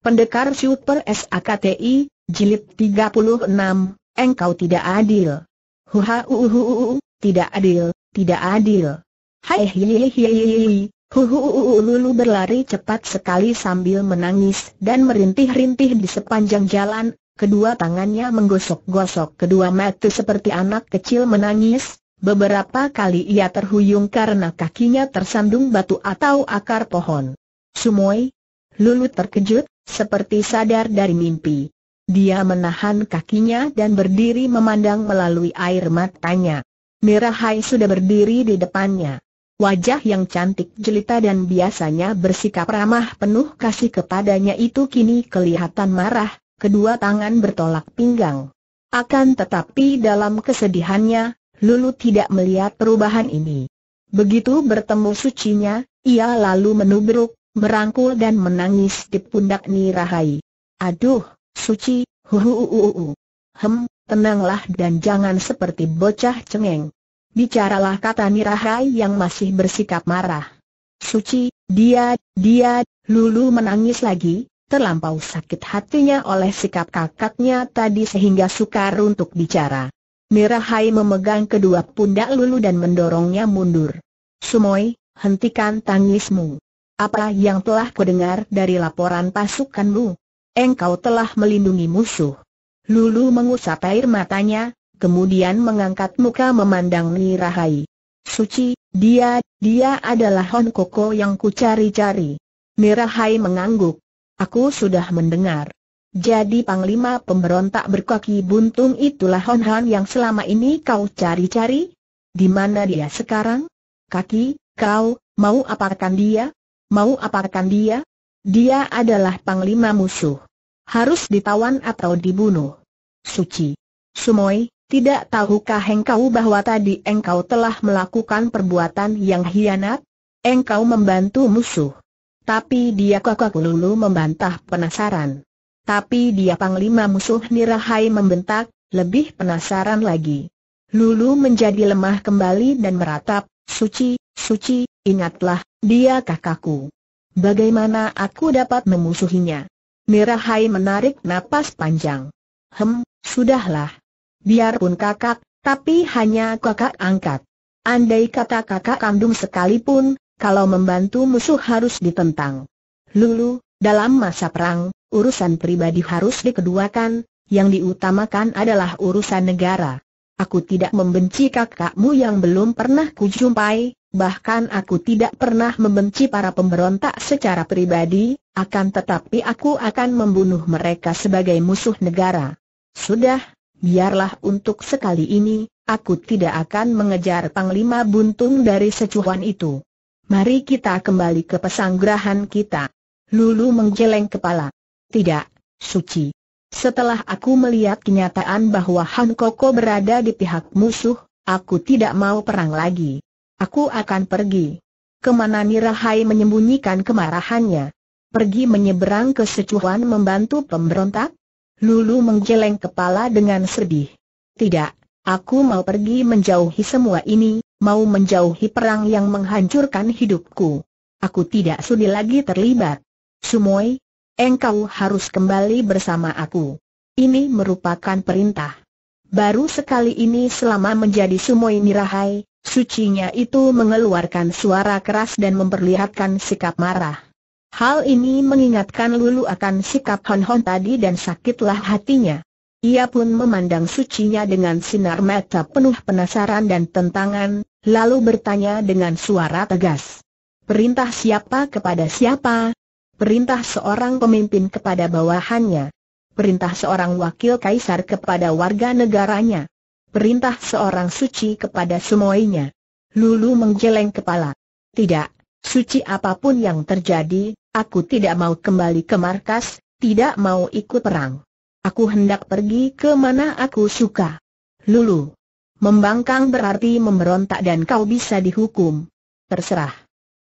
Pendekar Super SAKTI, Jilid 36, engkau tidak adil. Huhahuhuhu, tidak adil, tidak adil. Hai hihihihihihi, hi Lulu berlari cepat sekali sambil menangis dan merintih-rintih di sepanjang jalan, kedua tangannya menggosok-gosok kedua mata seperti anak kecil menangis, beberapa kali ia terhuyung karena kakinya tersandung batu atau akar pohon. Sumoi, Lulu terkejut, seperti sadar dari mimpi. Dia menahan kakinya dan berdiri memandang melalui air matanya. Mirahai sudah berdiri di depannya. Wajah yang cantik jelita dan biasanya bersikap ramah penuh kasih kepadanya itu kini kelihatan marah, kedua tangan bertolak pinggang. Akan tetapi dalam kesedihannya, Lulu tidak melihat perubahan ini. Begitu bertemu sucinya, ia lalu menubruk, merangkul dan menangis di pundak Nirahai. Aduh, suci, huhuhuhuhu. Hem, tenanglah dan jangan seperti bocah cengeng. Bicaralah kata Nirahai yang masih bersikap marah. Suci, dia, dia, Lulu menangis lagi, terlampau sakit hatinya oleh sikap kakaknya tadi sehingga sukar untuk bicara. Nirahai memegang kedua pundak Lulu dan mendorongnya mundur. Sumoi, hentikan tangismu. Apa yang telah dengar dari laporan pasukanmu? Engkau telah melindungi musuh. Lulu mengusap air matanya, kemudian mengangkat muka memandang Nirahai. Suci, dia, dia adalah Hon Koko yang kucari-cari. Nirahai mengangguk. Aku sudah mendengar. Jadi panglima pemberontak berkaki buntung itulah Hon Han yang selama ini kau cari-cari? Di mana dia sekarang? Kaki, kau, mau apakan dia? Mau apakan dia? Dia adalah panglima musuh. Harus ditawan atau dibunuh. Suci. Sumoi, tidak tahukah engkau bahwa tadi engkau telah melakukan perbuatan yang hianat? Engkau membantu musuh. Tapi dia kakak lulu membantah penasaran. Tapi dia panglima musuh Nirahai membentak, lebih penasaran lagi. Lulu menjadi lemah kembali dan meratap, Suci, Suci, ingatlah, dia kakakku. Bagaimana aku dapat memusuhinya? Mirahai menarik napas panjang. Hem, sudahlah. Biarpun kakak, tapi hanya kakak angkat. Andai kata kakak kandung sekalipun, kalau membantu musuh harus ditentang. Lulu, dalam masa perang, urusan pribadi harus dikeduakan, yang diutamakan adalah urusan negara. Aku tidak membenci kakakmu yang belum pernah kujumpai, Bahkan aku tidak pernah membenci para pemberontak secara pribadi, akan tetapi aku akan membunuh mereka sebagai musuh negara. Sudah, biarlah untuk sekali ini, aku tidak akan mengejar Panglima Buntung dari secuhan itu. Mari kita kembali ke pesanggrahan kita. Lulu menggeleng kepala. Tidak, Suci. Setelah aku melihat kenyataan bahwa Han Koko berada di pihak musuh, aku tidak mau perang lagi. Aku akan pergi. Kemana Nirahai menyembunyikan kemarahannya? Pergi menyeberang ke Secuan membantu pemberontak? Lulu menggeleng kepala dengan sedih. Tidak, aku mau pergi menjauhi semua ini, mau menjauhi perang yang menghancurkan hidupku. Aku tidak sudi lagi terlibat. Sumoi, engkau harus kembali bersama aku. Ini merupakan perintah. Baru sekali ini selama menjadi Sumoi Nirahai, Sucinya itu mengeluarkan suara keras dan memperlihatkan sikap marah. Hal ini mengingatkan Lulu akan sikap Hon Hon tadi dan sakitlah hatinya. Ia pun memandang sucinya dengan sinar mata penuh penasaran dan tentangan, lalu bertanya dengan suara tegas. Perintah siapa kepada siapa? Perintah seorang pemimpin kepada bawahannya. Perintah seorang wakil kaisar kepada warga negaranya perintah seorang suci kepada semuanya. Lulu menggeleng kepala. Tidak, suci apapun yang terjadi, aku tidak mau kembali ke markas, tidak mau ikut perang. Aku hendak pergi ke mana aku suka. Lulu. Membangkang berarti memberontak dan kau bisa dihukum. Terserah.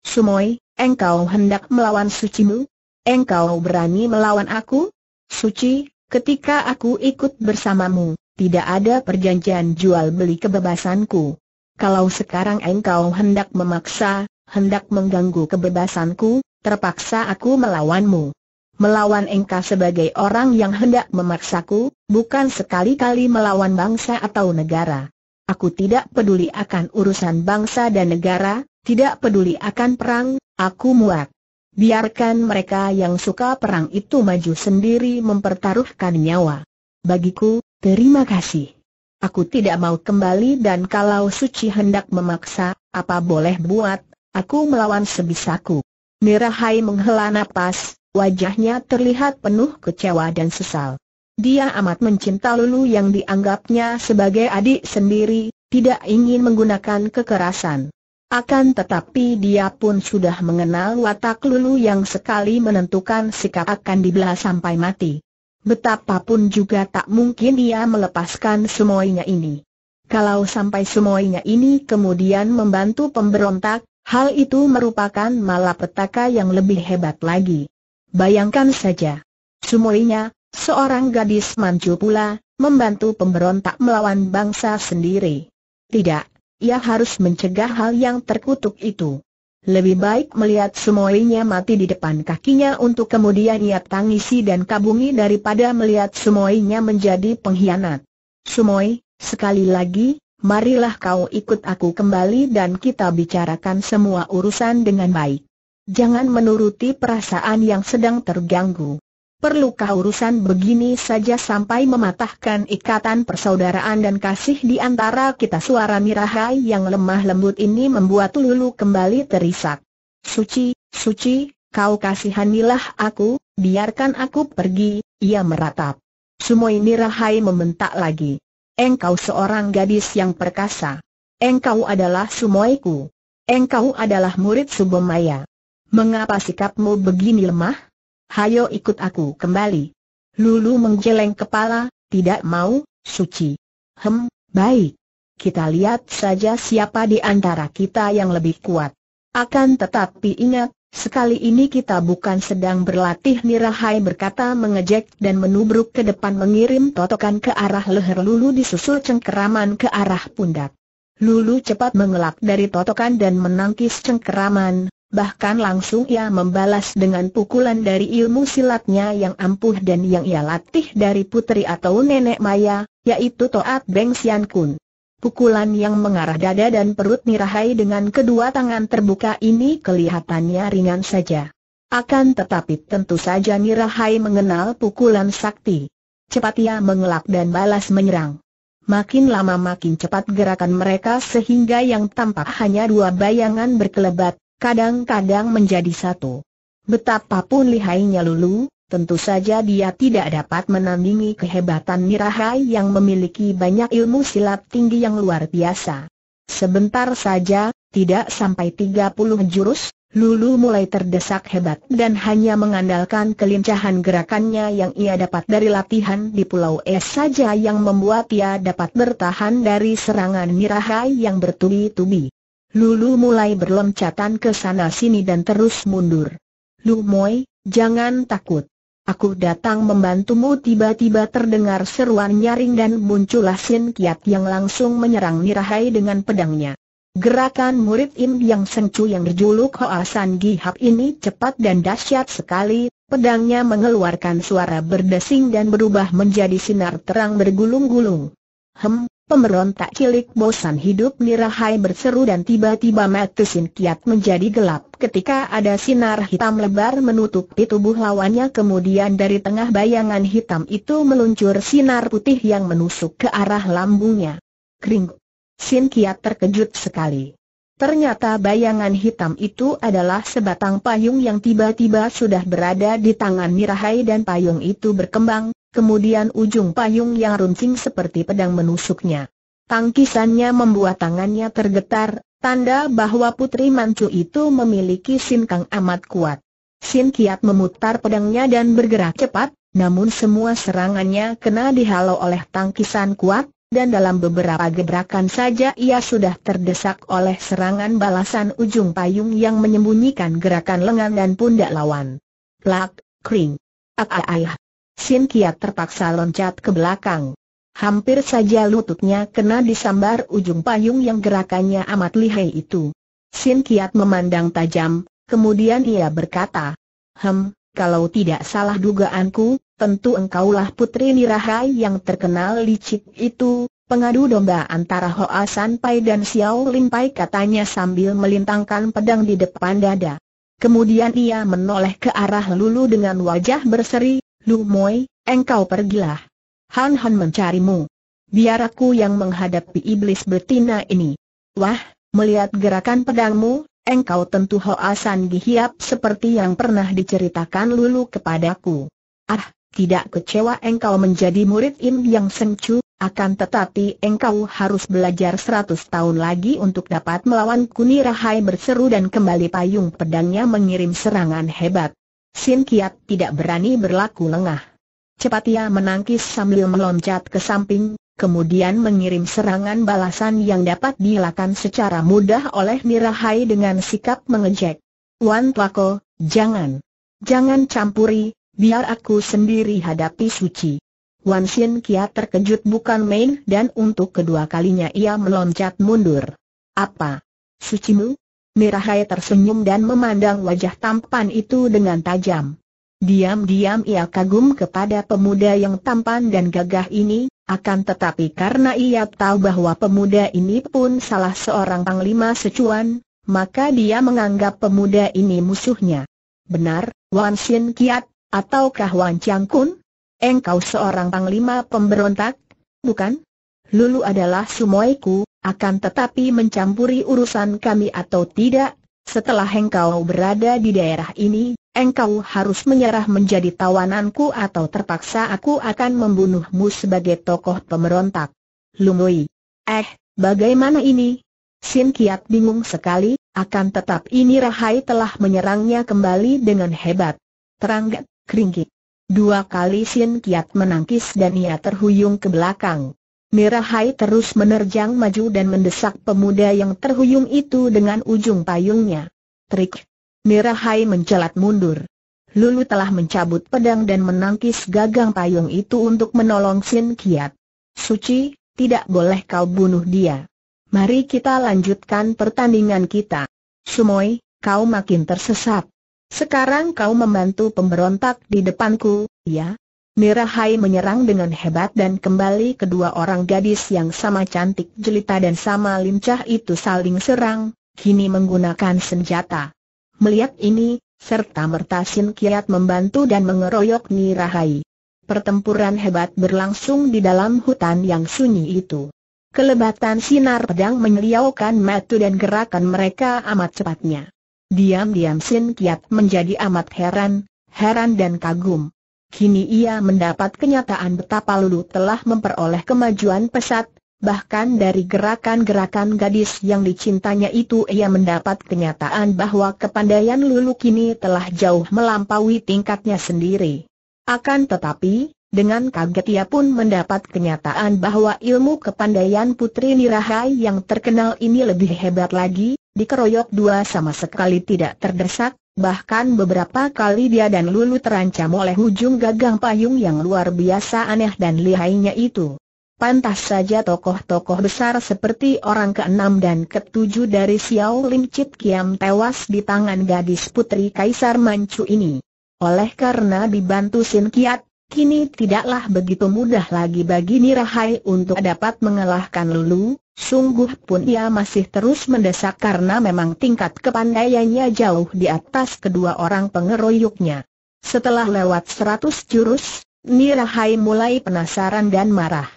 Sumoy, engkau hendak melawan sucimu? Engkau berani melawan aku? Suci, ketika aku ikut bersamamu, tidak ada perjanjian jual beli kebebasanku. Kalau sekarang engkau hendak memaksa, hendak mengganggu kebebasanku, terpaksa aku melawanmu. Melawan engkau sebagai orang yang hendak memaksaku, bukan sekali-kali melawan bangsa atau negara. Aku tidak peduli akan urusan bangsa dan negara, tidak peduli akan perang, aku muak. Biarkan mereka yang suka perang itu maju sendiri mempertaruhkan nyawa. Bagiku, Terima kasih. Aku tidak mau kembali dan kalau suci hendak memaksa, apa boleh buat, aku melawan sebisaku. Nira Hai menghela napas, wajahnya terlihat penuh kecewa dan sesal. Dia amat mencinta Lulu yang dianggapnya sebagai adik sendiri, tidak ingin menggunakan kekerasan. Akan tetapi dia pun sudah mengenal watak Lulu yang sekali menentukan sikap akan dibelah sampai mati. Betapapun juga tak mungkin ia melepaskan semuanya ini. Kalau sampai semuanya ini kemudian membantu pemberontak, hal itu merupakan malapetaka yang lebih hebat lagi. Bayangkan saja. Semuanya, seorang gadis mancu pula, membantu pemberontak melawan bangsa sendiri. Tidak, ia harus mencegah hal yang terkutuk itu. Lebih baik melihat semuanya mati di depan kakinya untuk kemudian ia tangisi dan kabungi daripada melihat semuanya menjadi pengkhianat. Sumoi, sekali lagi, marilah kau ikut aku kembali dan kita bicarakan semua urusan dengan baik. Jangan menuruti perasaan yang sedang terganggu perlukah urusan begini saja sampai mematahkan ikatan persaudaraan dan kasih di antara kita suara Mirahai yang lemah lembut ini membuat Lulu kembali terisak. Suci, suci, kau kasihanilah aku, biarkan aku pergi, ia meratap. Semua ini Mirahai membentak lagi. Engkau seorang gadis yang perkasa. Engkau adalah sumoiku. Engkau adalah murid Subomaya. Mengapa sikapmu begini lemah? hayo ikut aku kembali. Lulu menggeleng kepala, tidak mau, suci. Hem, baik. Kita lihat saja siapa di antara kita yang lebih kuat. Akan tetapi ingat, Sekali ini kita bukan sedang berlatih Nirahai berkata mengejek dan menubruk ke depan mengirim totokan ke arah leher Lulu disusul cengkeraman ke arah pundak. Lulu cepat mengelak dari totokan dan menangkis cengkeraman, Bahkan langsung ia membalas dengan pukulan dari ilmu silatnya yang ampuh dan yang ia latih dari putri atau nenek Maya, yaitu Toat Beng Sian Kun. Pukulan yang mengarah dada dan perut Nirahai dengan kedua tangan terbuka ini kelihatannya ringan saja. Akan tetapi tentu saja Nirahai mengenal pukulan sakti. Cepat ia mengelak dan balas menyerang. Makin lama makin cepat gerakan mereka sehingga yang tampak hanya dua bayangan berkelebat, kadang-kadang menjadi satu. Betapapun lihainya Lulu, tentu saja dia tidak dapat menandingi kehebatan Nirahai yang memiliki banyak ilmu silat tinggi yang luar biasa. Sebentar saja, tidak sampai 30 jurus, Lulu mulai terdesak hebat dan hanya mengandalkan kelincahan gerakannya yang ia dapat dari latihan di Pulau Es saja yang membuat ia dapat bertahan dari serangan Mirahai yang bertubi-tubi. Lulu mulai berloncatan ke sana sini dan terus mundur. Lu Moi, jangan takut. Aku datang membantumu tiba-tiba terdengar seruan nyaring dan muncullah Sin Kiat yang langsung menyerang Nirahai dengan pedangnya. Gerakan murid Im yang sengcu yang berjuluk Hoa San Gi Hap ini cepat dan dahsyat sekali, pedangnya mengeluarkan suara berdesing dan berubah menjadi sinar terang bergulung-gulung. Hem, Pemberontak cilik bosan hidup nirahai berseru dan tiba-tiba mata Kiat menjadi gelap ketika ada sinar hitam lebar menutupi tubuh lawannya kemudian dari tengah bayangan hitam itu meluncur sinar putih yang menusuk ke arah lambungnya. Kring! Sin Kiat terkejut sekali. Ternyata bayangan hitam itu adalah sebatang payung yang tiba-tiba sudah berada di tangan Mirahai dan payung itu berkembang, kemudian ujung payung yang runcing seperti pedang menusuknya. Tangkisannya membuat tangannya tergetar, tanda bahwa Putri Mancu itu memiliki sinkang amat kuat. Sin Kiat memutar pedangnya dan bergerak cepat, namun semua serangannya kena dihalau oleh tangkisan kuat, dan dalam beberapa gebrakan saja ia sudah terdesak oleh serangan balasan ujung payung yang menyembunyikan gerakan lengan dan pundak lawan. Plak, kring. Ak-ah-ah. Sin Kiat terpaksa loncat ke belakang. Hampir saja lututnya kena disambar ujung payung yang gerakannya amat lihai itu. Sin Kiat memandang tajam, kemudian ia berkata, Hem, kalau tidak salah dugaanku, tentu engkaulah putri Nirahai yang terkenal licik itu, pengadu domba antara Hoa San Pai dan Xiao Lin Pai katanya sambil melintangkan pedang di depan dada. Kemudian ia menoleh ke arah Lulu dengan wajah berseri, Lu Moi, engkau pergilah. Han Han mencarimu. Biar aku yang menghadapi iblis betina ini. Wah, melihat gerakan pedangmu, engkau tentu Hoa San dihiap seperti yang pernah diceritakan Lulu kepadaku. Ah, tidak kecewa engkau menjadi murid Im Yang Sencu, akan tetapi engkau harus belajar seratus tahun lagi untuk dapat melawan Kuni Rahai berseru dan kembali payung pedangnya mengirim serangan hebat. Sin Kiat tidak berani berlaku lengah. Cepat ia menangkis sambil meloncat ke samping, kemudian mengirim serangan balasan yang dapat dilakukan secara mudah oleh Nirahai dengan sikap mengejek. Wan Tuako, jangan. Jangan campuri, biar aku sendiri hadapi Suci. Wan Xin Kia terkejut bukan main dan untuk kedua kalinya ia meloncat mundur. Apa? Sucimu? Mirahai tersenyum dan memandang wajah tampan itu dengan tajam. Diam-diam ia kagum kepada pemuda yang tampan dan gagah ini, akan tetapi karena ia tahu bahwa pemuda ini pun salah seorang panglima secuan, maka dia menganggap pemuda ini musuhnya. Benar, Wan Xin Kiat, Ataukah Wan Chiang Kun? Engkau seorang panglima pemberontak, bukan? Lulu adalah sumoiku, akan tetapi mencampuri urusan kami atau tidak, setelah engkau berada di daerah ini, engkau harus menyerah menjadi tawananku atau terpaksa aku akan membunuhmu sebagai tokoh pemberontak. Lumui. Eh, bagaimana ini? Sin Kiat bingung sekali, akan tetap ini Rahai telah menyerangnya kembali dengan hebat. Terangkat keringki. Dua kali Sin Kiat menangkis dan ia terhuyung ke belakang. Mirahai terus menerjang maju dan mendesak pemuda yang terhuyung itu dengan ujung payungnya. Trik! Mirahai mencelat mundur. Lulu telah mencabut pedang dan menangkis gagang payung itu untuk menolong Sin Kiat. Suci, tidak boleh kau bunuh dia. Mari kita lanjutkan pertandingan kita. Sumoy, kau makin tersesat. Sekarang kau membantu pemberontak di depanku, ya? Mirahai menyerang dengan hebat dan kembali kedua orang gadis yang sama cantik jelita dan sama lincah itu saling serang, kini menggunakan senjata. Melihat ini, serta merta Sin Kiat membantu dan mengeroyok Mirahai. Pertempuran hebat berlangsung di dalam hutan yang sunyi itu. Kelebatan sinar pedang menyeliaukan mata dan gerakan mereka amat cepatnya. Diam-diam Sin Kiat menjadi amat heran, heran dan kagum. Kini ia mendapat kenyataan betapa Lulu telah memperoleh kemajuan pesat, bahkan dari gerakan-gerakan gadis yang dicintanya itu ia mendapat kenyataan bahwa kepandaian Lulu kini telah jauh melampaui tingkatnya sendiri. Akan tetapi, dengan kaget ia pun mendapat kenyataan bahwa ilmu kepandaian Putri Nirahai yang terkenal ini lebih hebat lagi, dikeroyok dua sama sekali tidak terdesak, bahkan beberapa kali dia dan Lulu terancam oleh ujung gagang payung yang luar biasa aneh dan lihainya itu. Pantas saja tokoh-tokoh besar seperti orang keenam dan ketujuh dari Xiao Lim Chit Kiam tewas di tangan gadis putri Kaisar Manchu ini. Oleh karena dibantu Sin Kiat, Kini tidaklah begitu mudah lagi bagi Nirahai untuk dapat mengalahkan Lulu, sungguh pun ia masih terus mendesak karena memang tingkat kepandaiannya jauh di atas kedua orang pengeroyoknya. Setelah lewat seratus jurus, Nirahai mulai penasaran dan marah.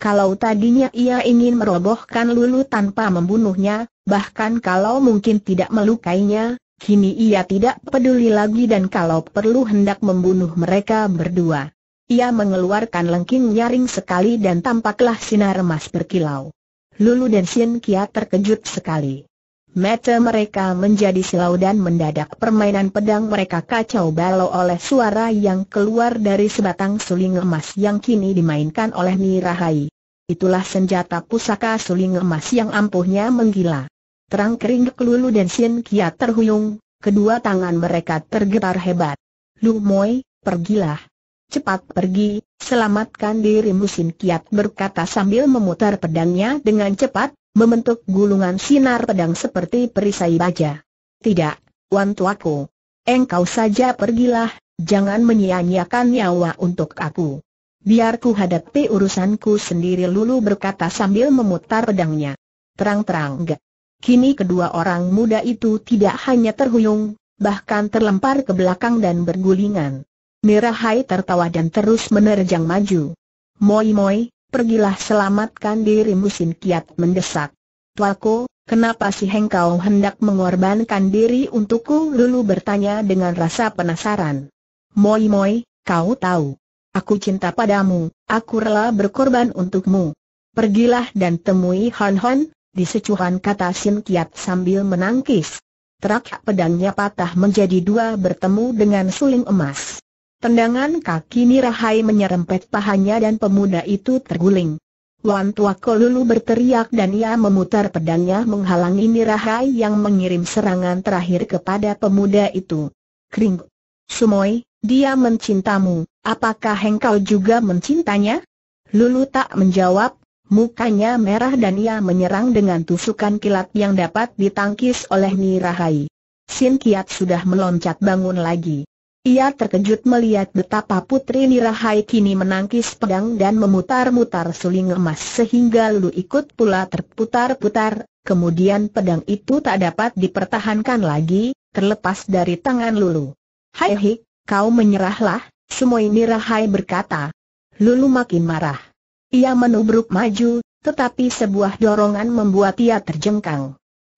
Kalau tadinya ia ingin merobohkan Lulu tanpa membunuhnya, bahkan kalau mungkin tidak melukainya, Kini ia tidak peduli lagi dan kalau perlu hendak membunuh mereka berdua. Ia mengeluarkan lengking nyaring sekali dan tampaklah sinar emas berkilau. Lulu dan Sien Kia terkejut sekali. Mata mereka menjadi silau dan mendadak permainan pedang mereka kacau balau oleh suara yang keluar dari sebatang suling emas yang kini dimainkan oleh Nirahai. Itulah senjata pusaka suling emas yang ampuhnya menggila. Terang kering kelulu dan Xin Kia terhuyung, kedua tangan mereka tergetar hebat. Lu Moi, pergilah, cepat pergi, selamatkan dirimu Sin Kiat berkata sambil memutar pedangnya dengan cepat, membentuk gulungan sinar pedang seperti perisai baja. Tidak, Wan Tuaku. Engkau saja pergilah, jangan menyia-nyiakan nyawa untuk aku. Biarku ku hadapi urusanku sendiri Lulu berkata sambil memutar pedangnya. Terang-terang gak. Kini kedua orang muda itu tidak hanya terhuyung, bahkan terlempar ke belakang dan bergulingan. Mirahai tertawa dan terus menerjang maju. Moi moi, pergilah selamatkan dirimu Sin Kiat mendesak. Tuaku, kenapa sih engkau hendak mengorbankan diri untukku? Lulu bertanya dengan rasa penasaran. Moi moi, kau tahu. Aku cinta padamu, aku rela berkorban untukmu. Pergilah dan temui Hon Hon, secuhan kata Sin Kiat sambil menangkis. Terak pedangnya patah menjadi dua bertemu dengan suling emas. Tendangan kaki Nirahai menyerempet pahanya dan pemuda itu terguling. Wan Tuako Lulu berteriak dan ia memutar pedangnya menghalangi Nirahai yang mengirim serangan terakhir kepada pemuda itu. Kring. Sumoi, dia mencintamu, apakah engkau juga mencintanya? Lulu tak menjawab, mukanya merah dan ia menyerang dengan tusukan kilat yang dapat ditangkis oleh Nirahai. Sin Kiat sudah meloncat bangun lagi. Ia terkejut melihat betapa Putri Nirahai kini menangkis pedang dan memutar-mutar suling emas sehingga Lulu ikut pula terputar-putar, kemudian pedang itu tak dapat dipertahankan lagi, terlepas dari tangan Lulu. Hai Hik, kau menyerahlah, Sumoy Nirahai berkata. Lulu makin marah. Ia menubruk maju, tetapi sebuah dorongan membuat ia terjengkang.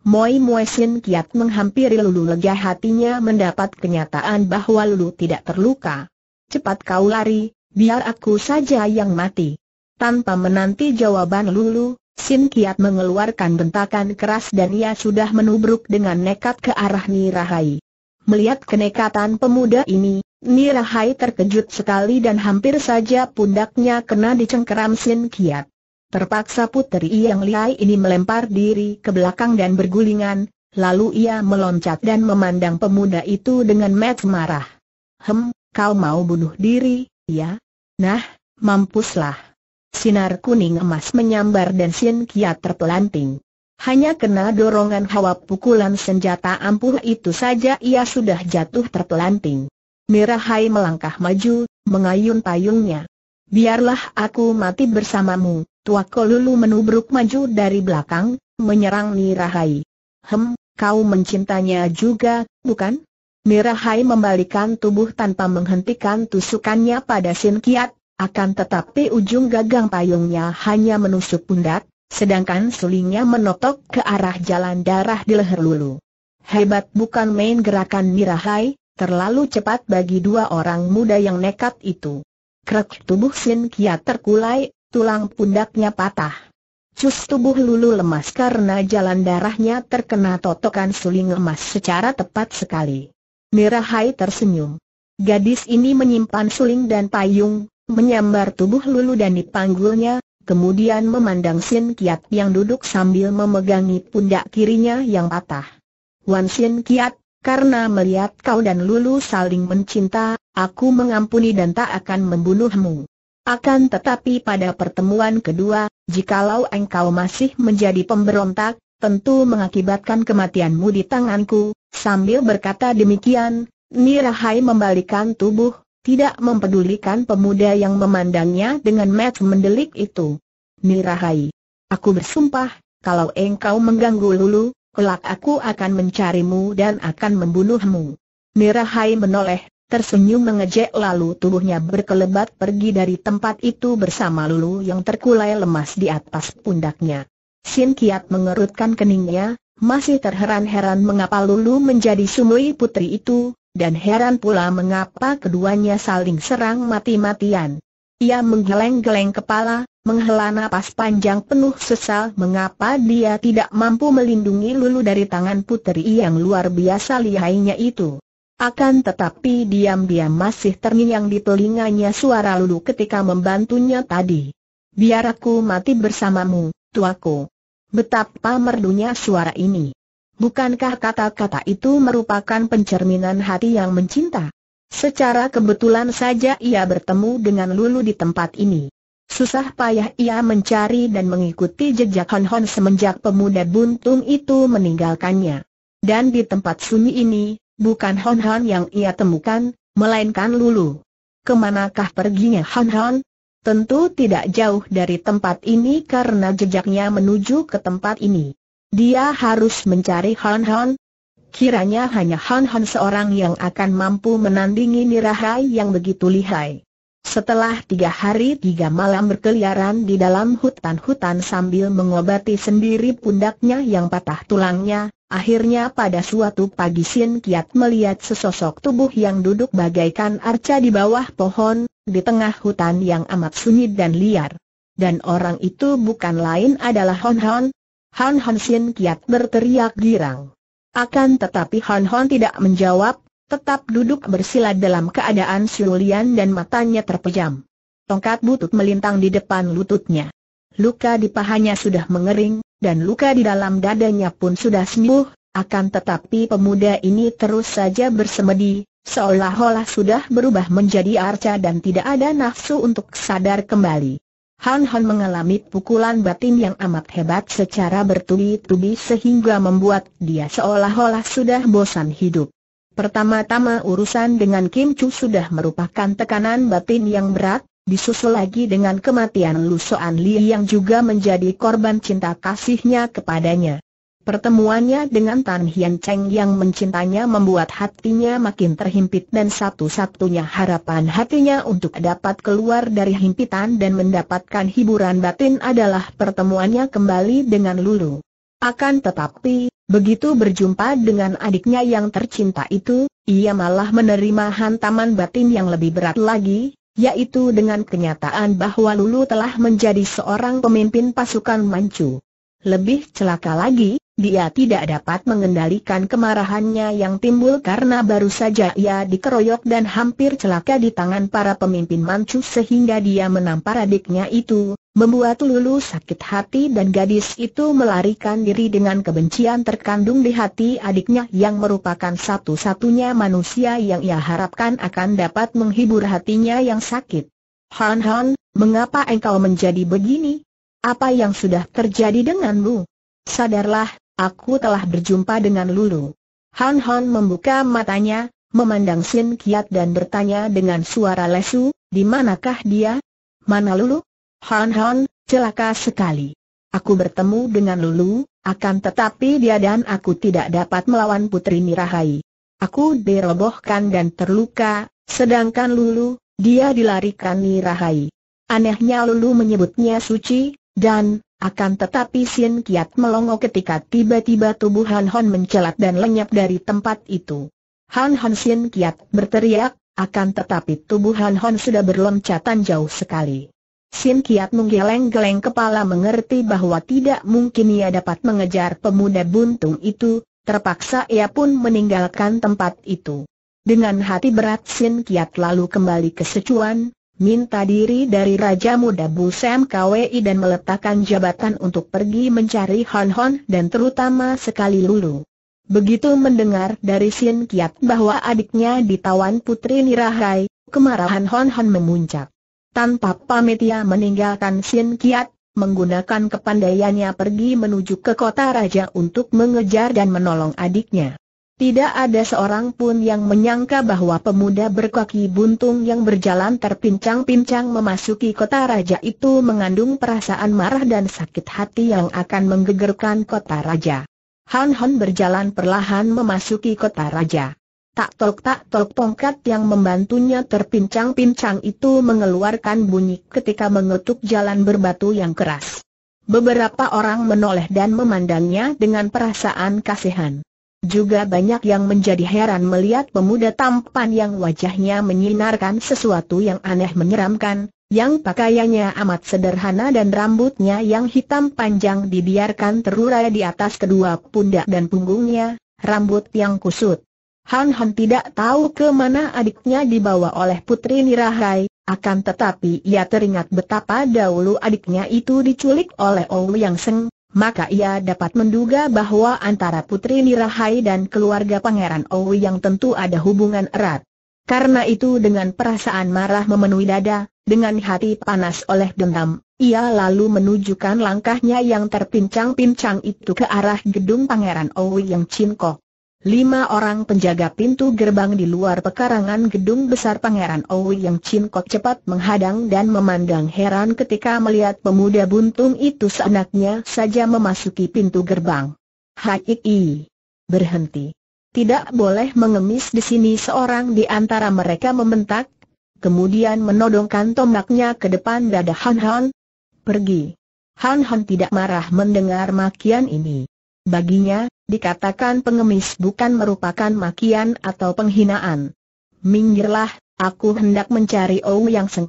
Moi Muesin kiat menghampiri Lulu lega hatinya mendapat kenyataan bahwa Lulu tidak terluka. Cepat kau lari, biar aku saja yang mati. Tanpa menanti jawaban Lulu, Sin Kiat mengeluarkan bentakan keras dan ia sudah menubruk dengan nekat ke arah Nirahai. Melihat kenekatan pemuda ini, Nirahai terkejut sekali dan hampir saja pundaknya kena dicengkeram Sin Kiat. Terpaksa puteri yang lihai ini melempar diri ke belakang dan bergulingan, lalu ia meloncat dan memandang pemuda itu dengan mata marah. Hem, kau mau bunuh diri, ya? Nah, mampuslah. Sinar kuning emas menyambar dan Sin Kiat terpelanting. Hanya kena dorongan hawa pukulan senjata ampuh itu saja ia sudah jatuh terpelanting. Mirahai melangkah maju, mengayun payungnya. Biarlah aku mati bersamamu, Tua Kolulu menubruk maju dari belakang, menyerang Nirahai. Hem, kau mencintanya juga, bukan? Nirahai membalikan tubuh tanpa menghentikan tusukannya pada Sin Kiat, akan tetapi ujung gagang payungnya hanya menusuk pundak, sedangkan sulingnya menotok ke arah jalan darah di leher Lulu. Hebat bukan main gerakan Nirahai, terlalu cepat bagi dua orang muda yang nekat itu. Krek tubuh Sin Kiat terkulai, tulang pundaknya patah. Cus tubuh Lulu lemas karena jalan darahnya terkena totokan suling emas secara tepat sekali. Mirahai tersenyum. Gadis ini menyimpan suling dan payung, menyambar tubuh Lulu dan dipanggulnya, kemudian memandang Sin Kiat yang duduk sambil memegangi pundak kirinya yang patah. Wan Sin Kiat, karena melihat kau dan Lulu saling mencinta, aku mengampuni dan tak akan membunuhmu. Akan tetapi pada pertemuan kedua, jikalau engkau masih menjadi pemberontak, tentu mengakibatkan kematianmu di tanganku. Sambil berkata demikian, Nirahai membalikan tubuh, tidak mempedulikan pemuda yang memandangnya dengan mata mendelik itu. Nirahai, aku bersumpah, kalau engkau mengganggu Lulu, kelak aku akan mencarimu dan akan membunuhmu. Nirahai menoleh, tersenyum mengejek lalu tubuhnya berkelebat pergi dari tempat itu bersama Lulu yang terkulai lemas di atas pundaknya. Sin Kiat mengerutkan keningnya, masih terheran-heran mengapa Lulu menjadi sumui putri itu, dan heran pula mengapa keduanya saling serang mati-matian. Ia menggeleng-geleng kepala, menghela napas panjang penuh sesal mengapa dia tidak mampu melindungi Lulu dari tangan putri yang luar biasa lihainya itu. Akan tetapi diam-diam masih terngiang di telinganya suara Lulu ketika membantunya tadi. Biar aku mati bersamamu, tuaku. Betapa merdunya suara ini. Bukankah kata-kata itu merupakan pencerminan hati yang mencinta? Secara kebetulan saja ia bertemu dengan Lulu di tempat ini. Susah payah ia mencari dan mengikuti jejak Hon Hon semenjak pemuda buntung itu meninggalkannya. Dan di tempat sunyi ini, bukan Hon Hon yang ia temukan, melainkan Lulu. Kemanakah perginya Hon Hon? Tentu tidak jauh dari tempat ini karena jejaknya menuju ke tempat ini. Dia harus mencari Hon Hon. Kiranya hanya Hon Hon seorang yang akan mampu menandingi Nirahai yang begitu lihai. Setelah tiga hari tiga malam berkeliaran di dalam hutan-hutan sambil mengobati sendiri pundaknya yang patah tulangnya, akhirnya pada suatu pagi Sin Kiat melihat sesosok tubuh yang duduk bagaikan arca di bawah pohon, di tengah hutan yang amat sunyi dan liar. Dan orang itu bukan lain adalah Hon Hon. Hon Hon Sin Kiat berteriak girang. Akan tetapi Hon Hon tidak menjawab, tetap duduk bersila dalam keadaan siulian dan matanya terpejam. Tongkat butut melintang di depan lututnya. Luka di pahanya sudah mengering, dan luka di dalam dadanya pun sudah sembuh, akan tetapi pemuda ini terus saja bersemedi, seolah-olah sudah berubah menjadi arca dan tidak ada nafsu untuk sadar kembali. Han Han mengalami pukulan batin yang amat hebat secara bertubi-tubi sehingga membuat dia seolah-olah sudah bosan hidup. Pertama-tama urusan dengan Kim Chu sudah merupakan tekanan batin yang berat, disusul lagi dengan kematian Lu Soan Li yang juga menjadi korban cinta kasihnya kepadanya. Pertemuannya dengan Tan Hian Cheng yang mencintanya membuat hatinya makin terhimpit dan satu-satunya harapan hatinya untuk dapat keluar dari himpitan dan mendapatkan hiburan batin adalah pertemuannya kembali dengan Lulu. Akan tetapi, Begitu berjumpa dengan adiknya yang tercinta itu, ia malah menerima hantaman batin yang lebih berat lagi, yaitu dengan kenyataan bahwa Lulu telah menjadi seorang pemimpin pasukan Manchu. Lebih celaka lagi, dia tidak dapat mengendalikan kemarahannya yang timbul karena baru saja ia dikeroyok dan hampir celaka di tangan para pemimpin Manchu sehingga dia menampar adiknya itu, membuat Lulu sakit hati dan gadis itu melarikan diri dengan kebencian terkandung di hati adiknya yang merupakan satu-satunya manusia yang ia harapkan akan dapat menghibur hatinya yang sakit. Han Han, mengapa engkau menjadi begini? Apa yang sudah terjadi denganmu? Sadarlah, Aku telah berjumpa dengan Lulu. Han Han membuka matanya, memandang Sin Kiat dan bertanya dengan suara lesu, di manakah dia? Mana Lulu? Han Han, celaka sekali. Aku bertemu dengan Lulu, akan tetapi dia dan aku tidak dapat melawan Putri Mirahai. Aku dirobohkan dan terluka, sedangkan Lulu, dia dilarikan Mirahai. Anehnya Lulu menyebutnya suci, dan, akan tetapi Sien Kiat melongo ketika tiba-tiba tubuh Han Hon mencelat dan lenyap dari tempat itu. Han Hon Sien Kiat berteriak, akan tetapi tubuh Han Hon sudah berloncatan jauh sekali. Sien Kiat menggeleng-geleng kepala mengerti bahwa tidak mungkin ia dapat mengejar pemuda buntung itu, terpaksa ia pun meninggalkan tempat itu. Dengan hati berat Sien Kiat lalu kembali ke secuan, minta diri dari Raja Muda Busem KWI dan meletakkan jabatan untuk pergi mencari Hon Hon dan terutama sekali Lulu. Begitu mendengar dari Sin Kiat bahwa adiknya ditawan Putri Nirahai, kemarahan Hon Hon memuncak. Tanpa pamit ia meninggalkan Sin Kiat, menggunakan kepandaiannya pergi menuju ke kota raja untuk mengejar dan menolong adiknya. Tidak ada seorang pun yang menyangka bahwa pemuda berkaki buntung yang berjalan terpincang-pincang memasuki kota raja itu mengandung perasaan marah dan sakit hati yang akan menggegerkan kota raja. Han Han berjalan perlahan memasuki kota raja. Tak tok tak tok tongkat yang membantunya terpincang-pincang itu mengeluarkan bunyi ketika mengetuk jalan berbatu yang keras. Beberapa orang menoleh dan memandangnya dengan perasaan kasihan. Juga banyak yang menjadi heran melihat pemuda tampan yang wajahnya menyinarkan sesuatu yang aneh menyeramkan, yang pakaiannya amat sederhana dan rambutnya yang hitam panjang dibiarkan terurai di atas kedua pundak dan punggungnya, rambut yang kusut. Han Han tidak tahu ke mana adiknya dibawa oleh Putri Nirahai, akan tetapi ia teringat betapa dahulu adiknya itu diculik oleh Ong Yang Seng, maka ia dapat menduga bahwa antara Putri Nirahai dan keluarga Pangeran Owi yang tentu ada hubungan erat. Karena itu dengan perasaan marah memenuhi dada, dengan hati panas oleh dendam, ia lalu menunjukkan langkahnya yang terpincang-pincang itu ke arah gedung Pangeran Owi yang cincok. Lima orang penjaga pintu gerbang di luar pekarangan gedung besar Pangeran Owi yang Chin Kok cepat menghadang dan memandang heran ketika melihat pemuda buntung itu seenaknya saja memasuki pintu gerbang. Hakiki, berhenti. Tidak boleh mengemis di sini seorang di antara mereka membentak, kemudian menodongkan tombaknya ke depan dada Han Han. Pergi. Han Han tidak marah mendengar makian ini. Baginya, dikatakan pengemis bukan merupakan makian atau penghinaan. Minggirlah, aku hendak mencari Ou Yang Seng.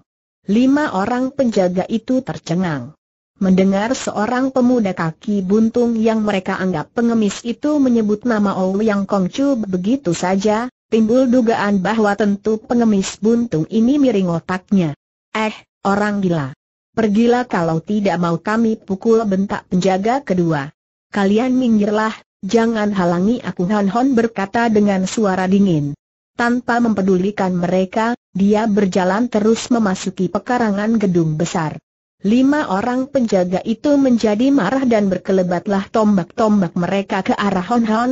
Lima orang penjaga itu tercengang. Mendengar seorang pemuda kaki buntung yang mereka anggap pengemis itu menyebut nama Ou Yang Chu begitu saja, timbul dugaan bahwa tentu pengemis buntung ini miring otaknya. Eh, orang gila. Pergilah kalau tidak mau kami pukul bentak penjaga kedua kalian minggirlah, jangan halangi aku Han Hon berkata dengan suara dingin. Tanpa mempedulikan mereka, dia berjalan terus memasuki pekarangan gedung besar. Lima orang penjaga itu menjadi marah dan berkelebatlah tombak-tombak mereka ke arah Hon Hon.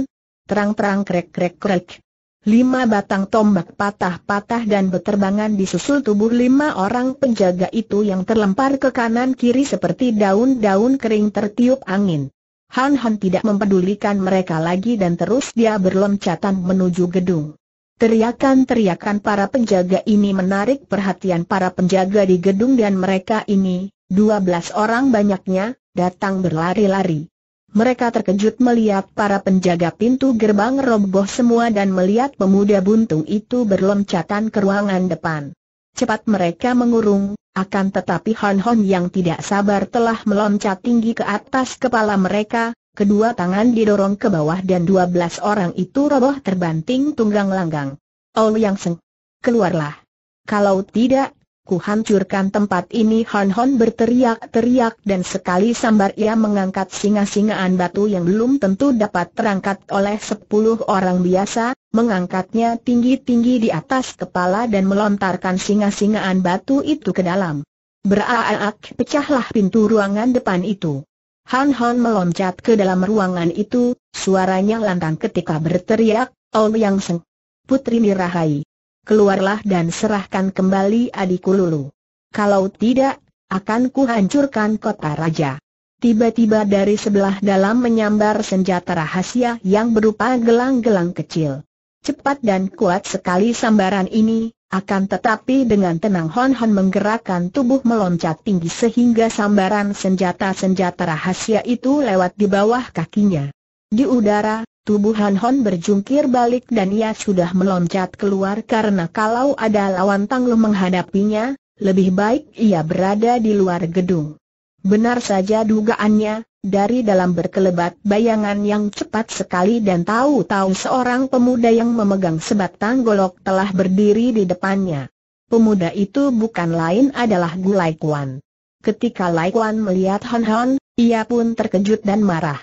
Terang-terang krek-krek-krek. Lima batang tombak patah-patah dan berterbangan disusul tubuh lima orang penjaga itu yang terlempar ke kanan kiri seperti daun-daun kering tertiup angin. Han Han tidak mempedulikan mereka lagi dan terus dia berloncatan menuju gedung. Teriakan-teriakan para penjaga ini menarik perhatian para penjaga di gedung dan mereka ini, 12 orang banyaknya, datang berlari-lari. Mereka terkejut melihat para penjaga pintu gerbang roboh semua dan melihat pemuda buntung itu berloncatan ke ruangan depan cepat mereka mengurung, akan tetapi Hon Hon yang tidak sabar telah meloncat tinggi ke atas kepala mereka, kedua tangan didorong ke bawah dan dua belas orang itu roboh terbanting tunggang langgang. Ol Yang Seng, keluarlah. Kalau tidak, ku hancurkan tempat ini Hon Hon berteriak-teriak dan sekali sambar ia mengangkat singa-singaan batu yang belum tentu dapat terangkat oleh sepuluh orang biasa, mengangkatnya tinggi-tinggi di atas kepala dan melontarkan singa-singaan batu itu ke dalam. Beraak pecahlah pintu ruangan depan itu. Han Hon meloncat ke dalam ruangan itu, suaranya lantang ketika berteriak, Om Yang Seng. Putri Mirahai keluarlah dan serahkan kembali adikku Lulu. Kalau tidak, akan kuhancurkan kota raja. Tiba-tiba dari sebelah dalam menyambar senjata rahasia yang berupa gelang-gelang kecil. Cepat dan kuat sekali sambaran ini, akan tetapi dengan tenang Hon Hon menggerakkan tubuh meloncat tinggi sehingga sambaran senjata-senjata rahasia itu lewat di bawah kakinya. Di udara, tubuh Han Hon berjungkir balik dan ia sudah meloncat keluar karena kalau ada lawan Lu menghadapinya, lebih baik ia berada di luar gedung. Benar saja dugaannya, dari dalam berkelebat bayangan yang cepat sekali dan tahu-tahu seorang pemuda yang memegang sebatang golok telah berdiri di depannya. Pemuda itu bukan lain adalah Gu Lai Kuan. Ketika Lai Kuan melihat Han Han, ia pun terkejut dan marah.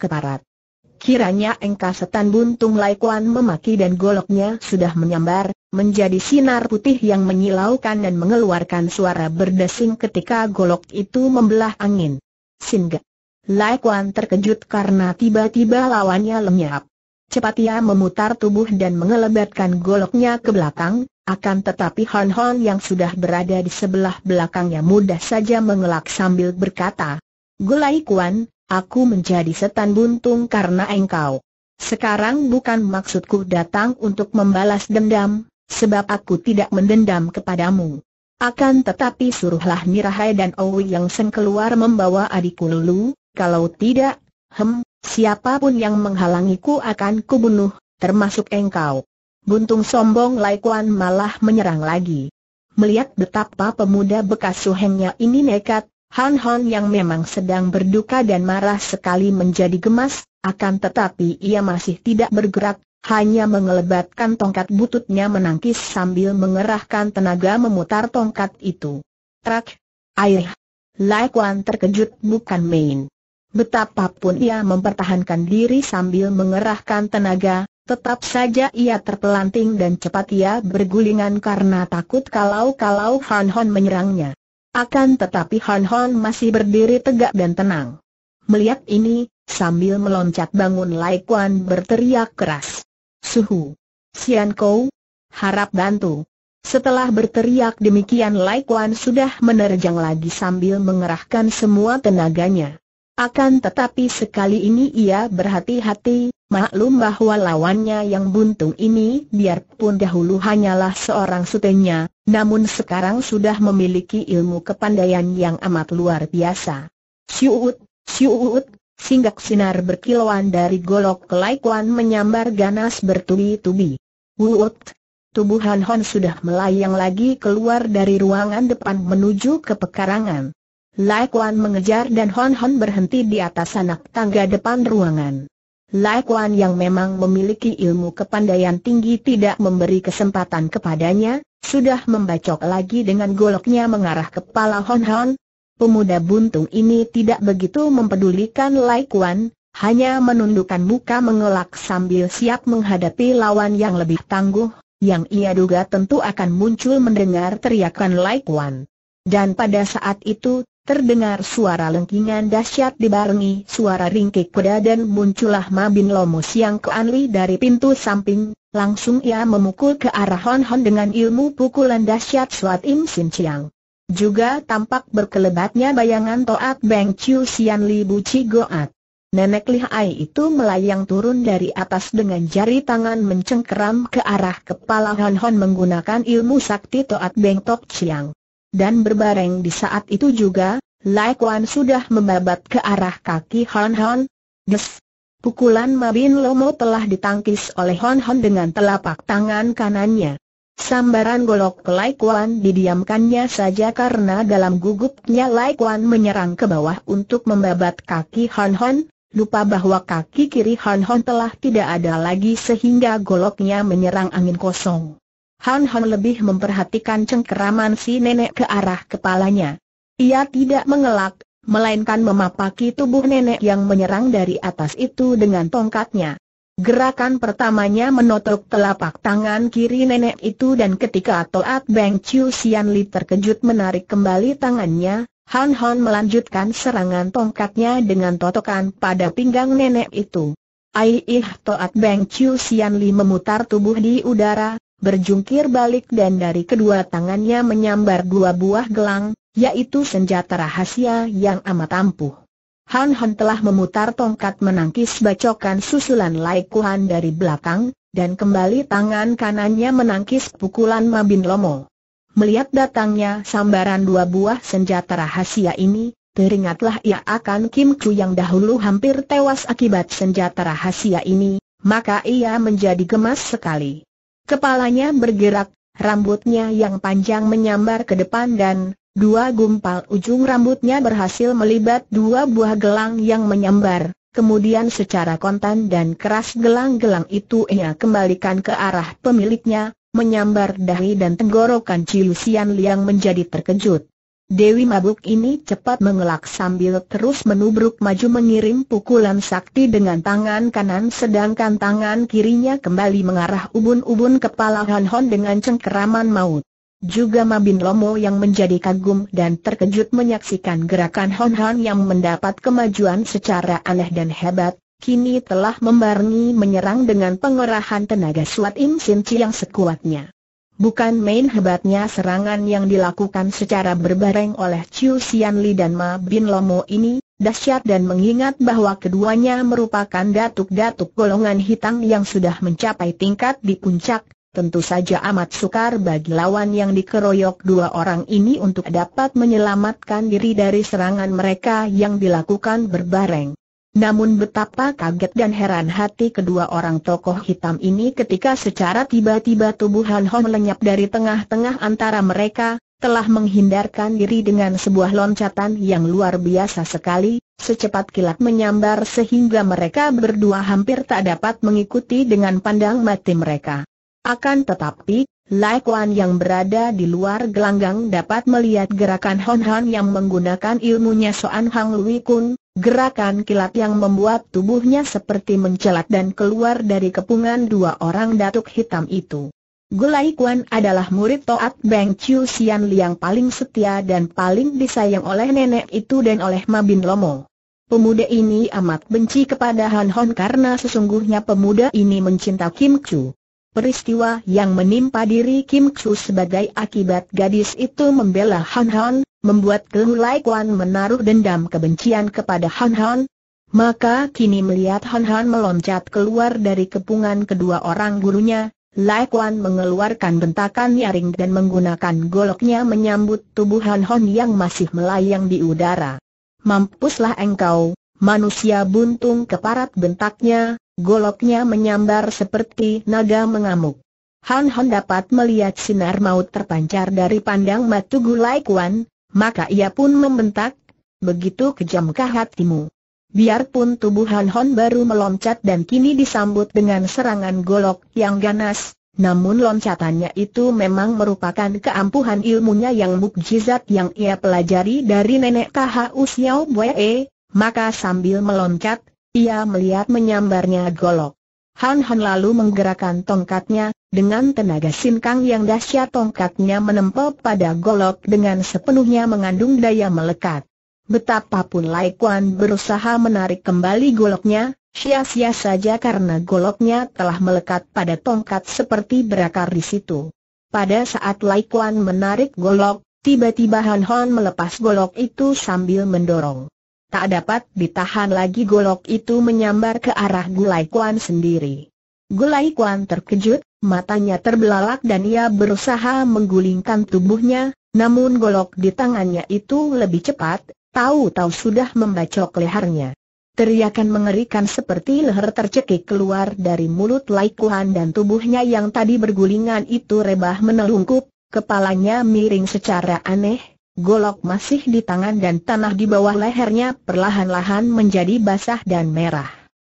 Keparat. Kiranya engka setan buntung Lai Kuan memaki dan goloknya sudah menyambar, menjadi sinar putih yang menyilaukan dan mengeluarkan suara berdesing ketika golok itu membelah angin. Singa. Lai Kuan terkejut karena tiba-tiba lawannya lenyap. Cepat ia memutar tubuh dan mengelebatkan goloknya ke belakang, akan tetapi Hon Hon yang sudah berada di sebelah belakangnya mudah saja mengelak sambil berkata, Golai Kuan, Aku menjadi setan buntung karena engkau. Sekarang bukan maksudku datang untuk membalas dendam, sebab aku tidak mendendam kepadamu. Akan tetapi suruhlah Mirahai dan Owi yang Sen keluar membawa adikku Lulu, kalau tidak, hem, siapapun yang menghalangiku akan kubunuh, termasuk engkau. Buntung sombong Lai Kuan malah menyerang lagi. Melihat betapa pemuda bekas suhengnya ini nekat, Han Han yang memang sedang berduka dan marah sekali menjadi gemas, akan tetapi ia masih tidak bergerak, hanya mengelebatkan tongkat bututnya menangkis sambil mengerahkan tenaga memutar tongkat itu. Trak! Air! Lai Kuan terkejut bukan main. Betapapun ia mempertahankan diri sambil mengerahkan tenaga, Tetap saja ia terpelanting dan cepat ia bergulingan karena takut kalau-kalau Han Hon menyerangnya. Akan tetapi Hon Hon masih berdiri tegak dan tenang. Melihat ini, sambil meloncat bangun Lai Kuan berteriak keras. Suhu! Sian Kou! Harap bantu! Setelah berteriak demikian Lai Kuan sudah menerjang lagi sambil mengerahkan semua tenaganya. Akan tetapi sekali ini ia berhati-hati, Maklum bahwa lawannya yang buntung ini biarpun dahulu hanyalah seorang sutenya, namun sekarang sudah memiliki ilmu kepandaian yang amat luar biasa. Siut, siut, singgak sinar berkilauan dari golok kelaikuan menyambar ganas bertubi-tubi. Wuut, tubuh Han Hon sudah melayang lagi keluar dari ruangan depan menuju ke pekarangan. Laikuan mengejar dan Hon Hon berhenti di atas anak tangga depan ruangan. Lai Kuan yang memang memiliki ilmu kepandaian tinggi tidak memberi kesempatan kepadanya, sudah membacok lagi dengan goloknya mengarah kepala Hon Hon. Pemuda buntung ini tidak begitu mempedulikan Lai Kuan, hanya menundukkan muka mengelak sambil siap menghadapi lawan yang lebih tangguh, yang ia duga tentu akan muncul mendengar teriakan Lai Kuan. Dan pada saat itu, Terdengar suara lengkingan dahsyat dibarengi suara ringkik kuda dan muncullah Mabin Lomus yang keanli dari pintu samping. Langsung ia memukul ke arah Hon Hon dengan ilmu pukulan dahsyat Suat Im Sin Chiang. Juga tampak berkelebatnya bayangan Toat Beng Chiu Sian Li Bu Chi Goat. Nenek Lihai itu melayang turun dari atas dengan jari tangan mencengkeram ke arah kepala Hon Hon menggunakan ilmu sakti Toat Beng Tok Chiang dan berbareng di saat itu juga, Lai Kuan sudah membabat ke arah kaki Hon Hon. Des! Pukulan Mabin Lomo telah ditangkis oleh Hon Hon dengan telapak tangan kanannya. Sambaran golok ke Lai Kuan didiamkannya saja karena dalam gugupnya Lai Kuan menyerang ke bawah untuk membabat kaki Hon Hon, lupa bahwa kaki kiri Hon Hon telah tidak ada lagi sehingga goloknya menyerang angin kosong. Han Han lebih memperhatikan cengkeraman si nenek ke arah kepalanya. Ia tidak mengelak, melainkan memapaki tubuh nenek yang menyerang dari atas itu dengan tongkatnya. Gerakan pertamanya menotok telapak tangan kiri nenek itu dan ketika Toat Beng Chiu Sian Li terkejut menarik kembali tangannya, Han Han melanjutkan serangan tongkatnya dengan totokan pada pinggang nenek itu. Aiih Toat Beng Chiu Sian Li memutar tubuh di udara, berjungkir balik dan dari kedua tangannya menyambar dua buah gelang, yaitu senjata rahasia yang amat ampuh. Han Han telah memutar tongkat menangkis bacokan susulan Lai Kuan dari belakang, dan kembali tangan kanannya menangkis pukulan Mabin Lomo. Melihat datangnya sambaran dua buah senjata rahasia ini, teringatlah ia akan Kim Chu yang dahulu hampir tewas akibat senjata rahasia ini, maka ia menjadi gemas sekali. Kepalanya bergerak, rambutnya yang panjang menyambar ke depan dan dua gumpal ujung rambutnya berhasil melibat dua buah gelang yang menyambar. Kemudian secara kontan dan keras gelang-gelang itu ia kembalikan ke arah pemiliknya, menyambar dahi dan tenggorokan Cilusian Liang menjadi terkejut. Dewi mabuk ini cepat mengelak sambil terus menubruk maju mengirim pukulan sakti dengan tangan kanan sedangkan tangan kirinya kembali mengarah ubun-ubun kepala Han Hon dengan cengkeraman maut. Juga Mabin Lomo yang menjadi kagum dan terkejut menyaksikan gerakan Hon yang mendapat kemajuan secara aneh dan hebat, kini telah membarengi menyerang dengan pengerahan tenaga Suat Im Sin Chi yang sekuatnya. Bukan main hebatnya serangan yang dilakukan secara berbareng oleh Chiu Sian Li dan Ma Bin Lomo ini, dahsyat dan mengingat bahwa keduanya merupakan datuk-datuk golongan hitam yang sudah mencapai tingkat di puncak, tentu saja amat sukar bagi lawan yang dikeroyok dua orang ini untuk dapat menyelamatkan diri dari serangan mereka yang dilakukan berbareng. Namun betapa kaget dan heran hati kedua orang tokoh hitam ini ketika secara tiba-tiba tubuh Han Hong lenyap dari tengah-tengah antara mereka, telah menghindarkan diri dengan sebuah loncatan yang luar biasa sekali, secepat kilat menyambar sehingga mereka berdua hampir tak dapat mengikuti dengan pandang mati mereka. Akan tetapi, Lai Kuan yang berada di luar gelanggang dapat melihat gerakan Hon Han yang menggunakan ilmunya Soan Hang Lui Kun, gerakan kilat yang membuat tubuhnya seperti mencelat dan keluar dari kepungan dua orang datuk hitam itu. Lai Kuan adalah murid Toat Beng Chiu Sian yang paling setia dan paling disayang oleh nenek itu dan oleh Mabin Lomo. Pemuda ini amat benci kepada Han Hon karena sesungguhnya pemuda ini mencinta Kim Chu. Peristiwa yang menimpa diri Kim Chu sebagai akibat gadis itu membela Han Han, membuat Kehu Lai Kuan menaruh dendam kebencian kepada Han Han. Maka kini melihat Han Han meloncat keluar dari kepungan kedua orang gurunya, Lai Kuan mengeluarkan bentakan nyaring dan menggunakan goloknya menyambut tubuh Han Han yang masih melayang di udara. Mampuslah engkau, manusia buntung keparat bentaknya, Goloknya menyambar seperti naga mengamuk. Han Hon dapat melihat sinar maut terpancar dari pandang matu Gulai Kuan, maka ia pun membentak, begitu kejamkah hatimu. Biarpun tubuh Han Hon baru meloncat dan kini disambut dengan serangan golok yang ganas, namun loncatannya itu memang merupakan keampuhan ilmunya yang mukjizat yang ia pelajari dari nenek KHU Xiao maka sambil meloncat, ia melihat menyambarnya golok. Han Han lalu menggerakkan tongkatnya, dengan tenaga sinkang yang dahsyat tongkatnya menempel pada golok dengan sepenuhnya mengandung daya melekat. Betapapun Lai Kuan berusaha menarik kembali goloknya, sia-sia saja karena goloknya telah melekat pada tongkat seperti berakar di situ. Pada saat Lai Kuan menarik golok, tiba-tiba Han Han melepas golok itu sambil mendorong. Tak dapat ditahan lagi golok itu menyambar ke arah Gulai Kuan sendiri. Gulai Kuan terkejut, matanya terbelalak dan ia berusaha menggulingkan tubuhnya, namun golok di tangannya itu lebih cepat, tahu-tahu sudah membacok lehernya. Teriakan mengerikan seperti leher tercekik keluar dari mulut Lai Kuan dan tubuhnya yang tadi bergulingan itu rebah menelungkup, kepalanya miring secara aneh, golok masih di tangan dan tanah di bawah lehernya perlahan-lahan menjadi basah dan merah.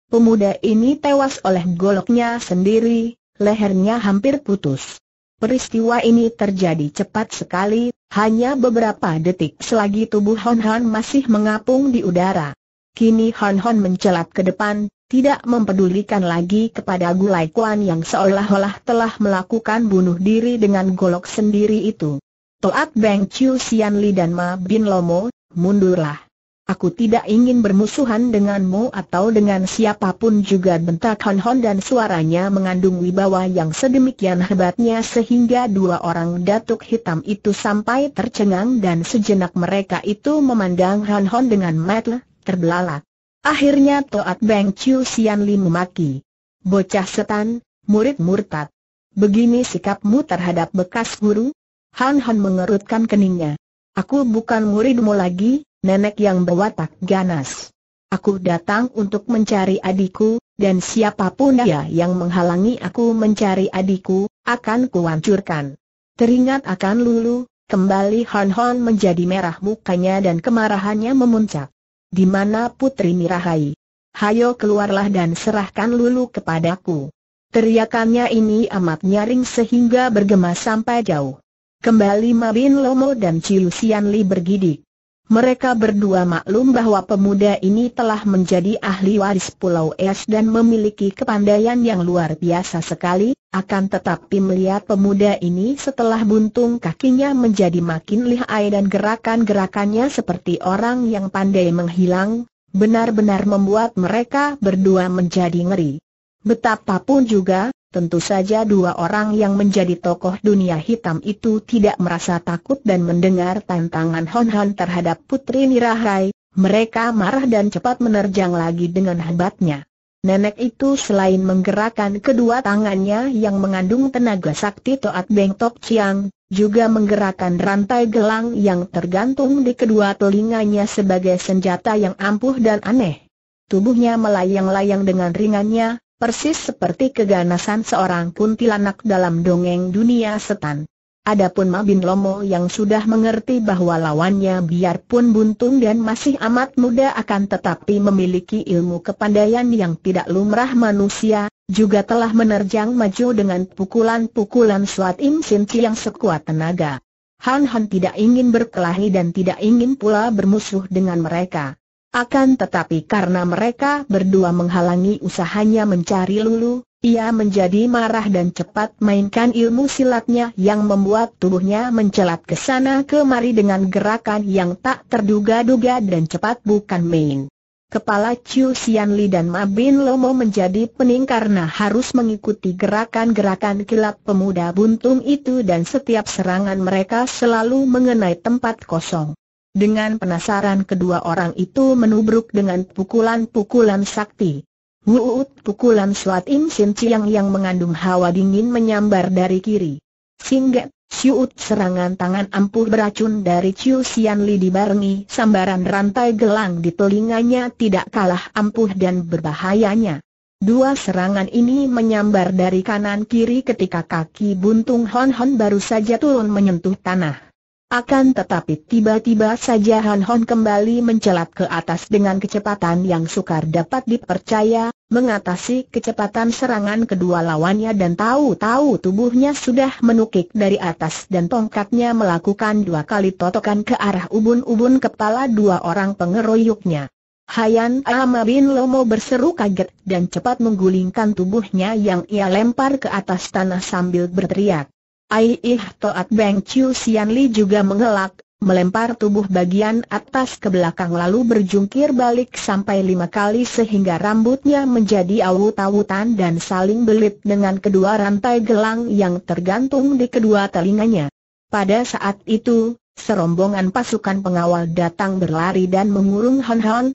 Pemuda ini tewas oleh goloknya sendiri, lehernya hampir putus. Peristiwa ini terjadi cepat sekali, hanya beberapa detik selagi tubuh Hon Hon masih mengapung di udara. Kini Hon Hon mencelat ke depan, tidak mempedulikan lagi kepada Gulai Kuan yang seolah-olah telah melakukan bunuh diri dengan golok sendiri itu. Toat Beng Chiu Sian Li dan Ma Bin Lomo, mundurlah. Aku tidak ingin bermusuhan denganmu atau dengan siapapun juga bentak Hon Hon dan suaranya mengandung wibawa yang sedemikian hebatnya sehingga dua orang datuk hitam itu sampai tercengang dan sejenak mereka itu memandang Hon Hon dengan mata terbelalak. Akhirnya Toat Beng Chiu Sian Li memaki. Bocah setan, murid murtad. Begini sikapmu terhadap bekas guru? Han Han mengerutkan keningnya. Aku bukan muridmu lagi, nenek yang berwatak ganas. Aku datang untuk mencari adikku, dan siapapun dia yang menghalangi aku mencari adikku, akan kuancurkan. Teringat akan Lulu, kembali Han Han menjadi merah mukanya dan kemarahannya memuncak. Di mana Putri Nirahai? Hayo keluarlah dan serahkan Lulu kepadaku. Teriakannya ini amat nyaring sehingga bergema sampai jauh. Kembali Mabin Lomo dan Ciu Sian Li bergidik. Mereka berdua maklum bahwa pemuda ini telah menjadi ahli waris Pulau Es dan memiliki kepandaian yang luar biasa sekali, akan tetapi melihat pemuda ini setelah buntung kakinya menjadi makin lihai dan gerakan-gerakannya seperti orang yang pandai menghilang, benar-benar membuat mereka berdua menjadi ngeri. Betapapun juga, Tentu saja dua orang yang menjadi tokoh dunia hitam itu tidak merasa takut dan mendengar tantangan Hon Hon terhadap Putri Nirahai, mereka marah dan cepat menerjang lagi dengan hebatnya. Nenek itu selain menggerakkan kedua tangannya yang mengandung tenaga sakti Toat Beng Tok Chiang, juga menggerakkan rantai gelang yang tergantung di kedua telinganya sebagai senjata yang ampuh dan aneh. Tubuhnya melayang-layang dengan ringannya, persis seperti keganasan seorang kuntilanak dalam dongeng dunia setan. Adapun Mabin Lomo yang sudah mengerti bahwa lawannya biarpun buntung dan masih amat muda akan tetapi memiliki ilmu kepandaian yang tidak lumrah manusia, juga telah menerjang maju dengan pukulan-pukulan suat Im Sin yang sekuat tenaga. Han Han tidak ingin berkelahi dan tidak ingin pula bermusuh dengan mereka. Akan tetapi karena mereka berdua menghalangi usahanya mencari Lulu, ia menjadi marah dan cepat mainkan ilmu silatnya yang membuat tubuhnya mencelat ke sana kemari dengan gerakan yang tak terduga-duga dan cepat bukan main. Kepala Chiu Xian Li dan Ma Bin Lomo menjadi pening karena harus mengikuti gerakan-gerakan kilat pemuda buntung itu dan setiap serangan mereka selalu mengenai tempat kosong. Dengan penasaran kedua orang itu menubruk dengan pukulan-pukulan sakti. Wuut pukulan Suat Im Sin ciang yang mengandung hawa dingin menyambar dari kiri. Singgat, siut serangan tangan ampuh beracun dari Chiu Sian Li dibarengi sambaran rantai gelang di telinganya tidak kalah ampuh dan berbahayanya. Dua serangan ini menyambar dari kanan kiri ketika kaki buntung Hon Hon baru saja turun menyentuh tanah. Akan tetapi tiba-tiba saja Han Hon kembali mencelat ke atas dengan kecepatan yang sukar dapat dipercaya, mengatasi kecepatan serangan kedua lawannya dan tahu-tahu tubuhnya sudah menukik dari atas dan tongkatnya melakukan dua kali totokan ke arah ubun-ubun kepala dua orang pengeroyoknya. Hayan Bin Lomo berseru kaget dan cepat menggulingkan tubuhnya yang ia lempar ke atas tanah sambil berteriak. Aih Ih Toat Beng Chiu Sian Li juga mengelak, melempar tubuh bagian atas ke belakang lalu berjungkir balik sampai lima kali sehingga rambutnya menjadi awut-awutan dan saling belit dengan kedua rantai gelang yang tergantung di kedua telinganya. Pada saat itu, serombongan pasukan pengawal datang berlari dan mengurung Han Han.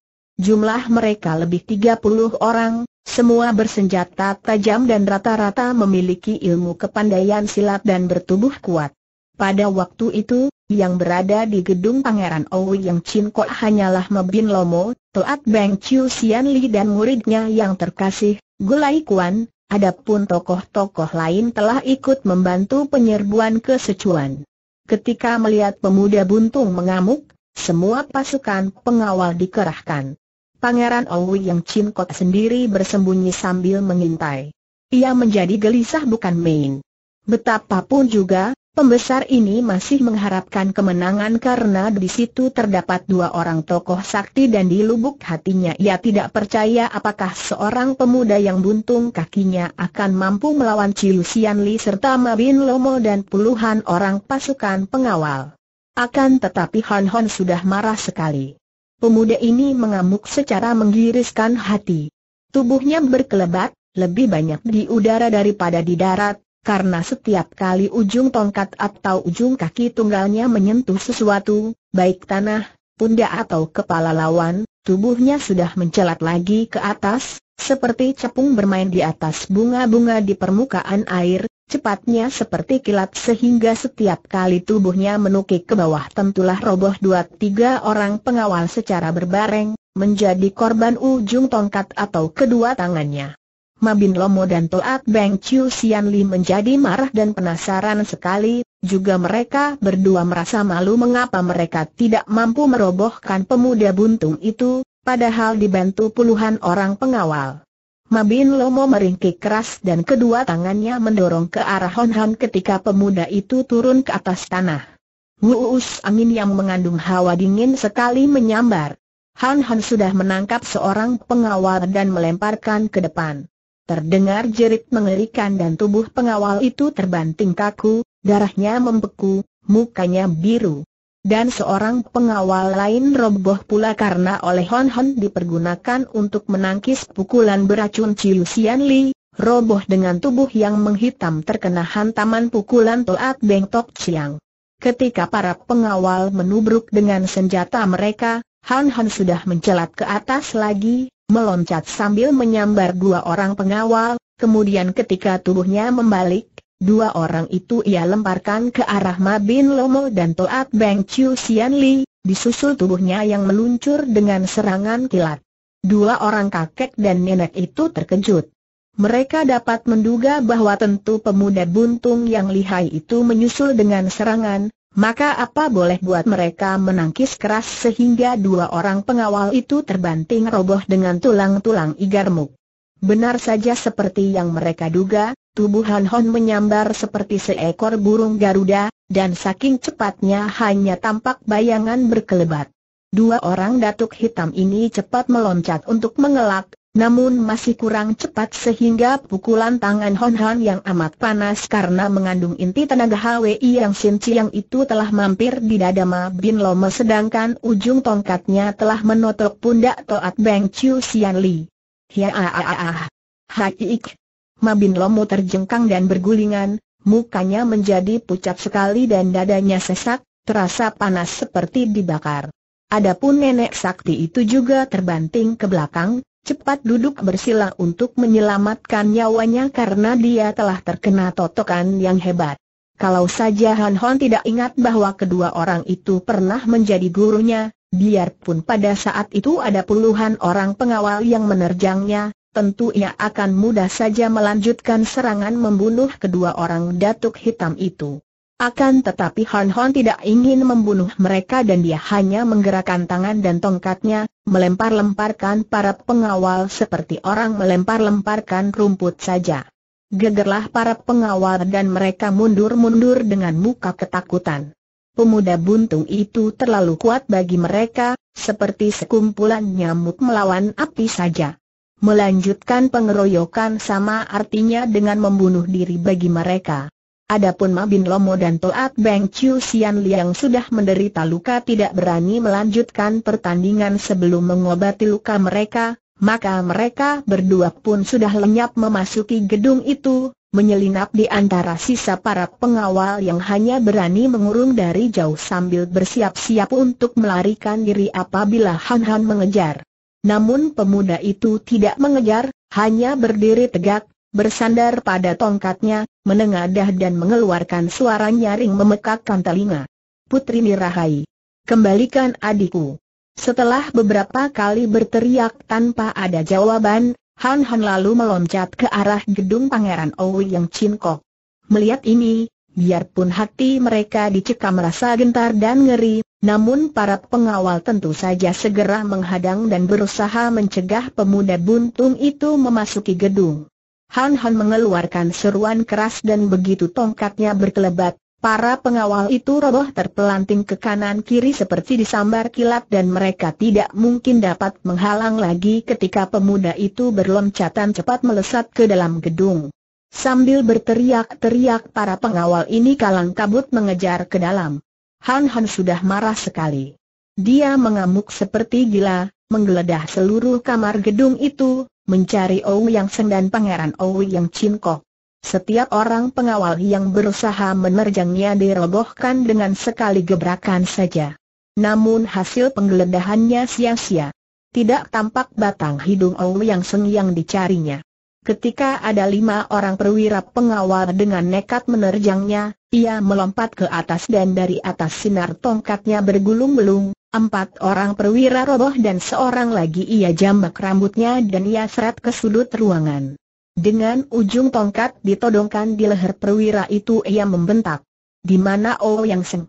Jumlah mereka lebih 30 orang, semua bersenjata tajam dan rata-rata memiliki ilmu kepandaian silat dan bertubuh kuat. Pada waktu itu, yang berada di gedung Pangeran Owi yang Kok hanyalah Mebin Lomo, Toat Beng Chiu Sian Li dan muridnya yang terkasih, Gulai Kuan, adapun tokoh-tokoh lain telah ikut membantu penyerbuan ke Sichuan. Ketika melihat pemuda buntung mengamuk, semua pasukan pengawal dikerahkan. Pangeran Owi yang Chin Kok sendiri bersembunyi sambil mengintai. Ia menjadi gelisah bukan main. Betapapun juga, pembesar ini masih mengharapkan kemenangan karena di situ terdapat dua orang tokoh sakti dan di lubuk hatinya ia tidak percaya apakah seorang pemuda yang buntung kakinya akan mampu melawan Cilusian Li serta Mabin Lomo dan puluhan orang pasukan pengawal. Akan tetapi Han Hon sudah marah sekali. Pemuda ini mengamuk secara menggiriskan hati. Tubuhnya berkelebat, lebih banyak di udara daripada di darat, karena setiap kali ujung tongkat atau ujung kaki tunggalnya menyentuh sesuatu, baik tanah, pundak atau kepala lawan, tubuhnya sudah mencelat lagi ke atas, seperti capung bermain di atas bunga-bunga di permukaan air, Cepatnya seperti kilat sehingga setiap kali tubuhnya menukik ke bawah tentulah roboh dua tiga orang pengawal secara berbareng, menjadi korban ujung tongkat atau kedua tangannya. Mabin Lomo dan Toat Beng Chiu Sian Li menjadi marah dan penasaran sekali, juga mereka berdua merasa malu mengapa mereka tidak mampu merobohkan pemuda buntung itu, padahal dibantu puluhan orang pengawal. Mabin Lomo meringkik keras dan kedua tangannya mendorong ke arah Hon Han ketika pemuda itu turun ke atas tanah. Wuus angin yang mengandung hawa dingin sekali menyambar. Han Han sudah menangkap seorang pengawal dan melemparkan ke depan. Terdengar jerit mengerikan dan tubuh pengawal itu terbanting kaku, darahnya membeku, mukanya biru dan seorang pengawal lain roboh pula karena oleh Hon Hon dipergunakan untuk menangkis pukulan beracun Chiu Sian Li, roboh dengan tubuh yang menghitam terkena hantaman pukulan Toat Beng Tok Chiang. Ketika para pengawal menubruk dengan senjata mereka, Han Han sudah mencelat ke atas lagi, meloncat sambil menyambar dua orang pengawal, kemudian ketika tubuhnya membalik, Dua orang itu ia lemparkan ke arah Mabin Lomo dan Toat Beng Chiu Sian Li, disusul tubuhnya yang meluncur dengan serangan kilat. Dua orang kakek dan nenek itu terkejut. Mereka dapat menduga bahwa tentu pemuda buntung yang lihai itu menyusul dengan serangan, maka apa boleh buat mereka menangkis keras sehingga dua orang pengawal itu terbanting roboh dengan tulang-tulang igarmu. Benar saja seperti yang mereka duga, Tubuh Han Hon menyambar seperti seekor burung Garuda, dan saking cepatnya hanya tampak bayangan berkelebat. Dua orang datuk hitam ini cepat meloncat untuk mengelak, namun masih kurang cepat sehingga pukulan tangan Hon Han yang amat panas karena mengandung inti tenaga HWI yang Sin Chiang itu telah mampir di dada Ma Bin Lome sedangkan ujung tongkatnya telah menotok pundak Toat Beng Chiu Sian Li. Hiaaaaah! Haik! Mabin Lomo terjengkang dan bergulingan, mukanya menjadi pucat sekali dan dadanya sesak, terasa panas seperti dibakar. Adapun nenek sakti itu juga terbanting ke belakang, cepat duduk bersila untuk menyelamatkan nyawanya karena dia telah terkena totokan yang hebat. Kalau saja Han Hon tidak ingat bahwa kedua orang itu pernah menjadi gurunya, biarpun pada saat itu ada puluhan orang pengawal yang menerjangnya, tentu ia akan mudah saja melanjutkan serangan membunuh kedua orang datuk hitam itu. Akan tetapi Han Hon tidak ingin membunuh mereka dan dia hanya menggerakkan tangan dan tongkatnya, melempar-lemparkan para pengawal seperti orang melempar-lemparkan rumput saja. Gegerlah para pengawal dan mereka mundur-mundur dengan muka ketakutan. Pemuda buntung itu terlalu kuat bagi mereka, seperti sekumpulan nyamuk melawan api saja. Melanjutkan pengeroyokan sama artinya dengan membunuh diri bagi mereka. Adapun Mabin Lomo dan Toat Beng Chiu Sian Liang sudah menderita luka tidak berani melanjutkan pertandingan sebelum mengobati luka mereka, maka mereka berdua pun sudah lenyap memasuki gedung itu, menyelinap di antara sisa para pengawal yang hanya berani mengurung dari jauh sambil bersiap-siap untuk melarikan diri apabila Han Han mengejar. Namun pemuda itu tidak mengejar, hanya berdiri tegak, bersandar pada tongkatnya, menengadah dan mengeluarkan suara nyaring memekakkan telinga. Putri Nirahai. Kembalikan adikku. Setelah beberapa kali berteriak tanpa ada jawaban, Han Han lalu meloncat ke arah gedung Pangeran Owi yang cincok. Melihat ini, biarpun hati mereka dicekam rasa gentar dan ngeri, namun para pengawal tentu saja segera menghadang dan berusaha mencegah pemuda buntung itu memasuki gedung. Han Han mengeluarkan seruan keras dan begitu tongkatnya berkelebat, para pengawal itu roboh terpelanting ke kanan kiri seperti disambar kilat dan mereka tidak mungkin dapat menghalang lagi ketika pemuda itu berloncatan cepat melesat ke dalam gedung. Sambil berteriak-teriak para pengawal ini kalang kabut mengejar ke dalam. Han Han sudah marah sekali. Dia mengamuk seperti gila, menggeledah seluruh kamar gedung itu, mencari Ou Yang Seng dan Pangeran Ou Yang Chin Kok. Setiap orang pengawal yang berusaha menerjangnya dirobohkan dengan sekali gebrakan saja. Namun hasil penggeledahannya sia-sia. Tidak tampak batang hidung Ou Yang Seng yang dicarinya. Ketika ada lima orang perwira pengawal dengan nekat menerjangnya, ia melompat ke atas dan dari atas sinar tongkatnya bergulung-gulung, empat orang perwira roboh dan seorang lagi ia jambak rambutnya dan ia seret ke sudut ruangan. Dengan ujung tongkat ditodongkan di leher perwira itu ia membentak. Di mana Oh Yang Seng?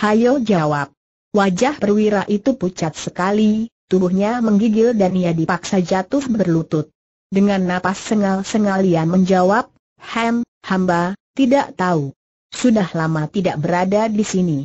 Hayo jawab. Wajah perwira itu pucat sekali, tubuhnya menggigil dan ia dipaksa jatuh berlutut. Dengan napas sengal-sengal ia menjawab, Hem, hamba, tidak tahu. Sudah lama tidak berada di sini.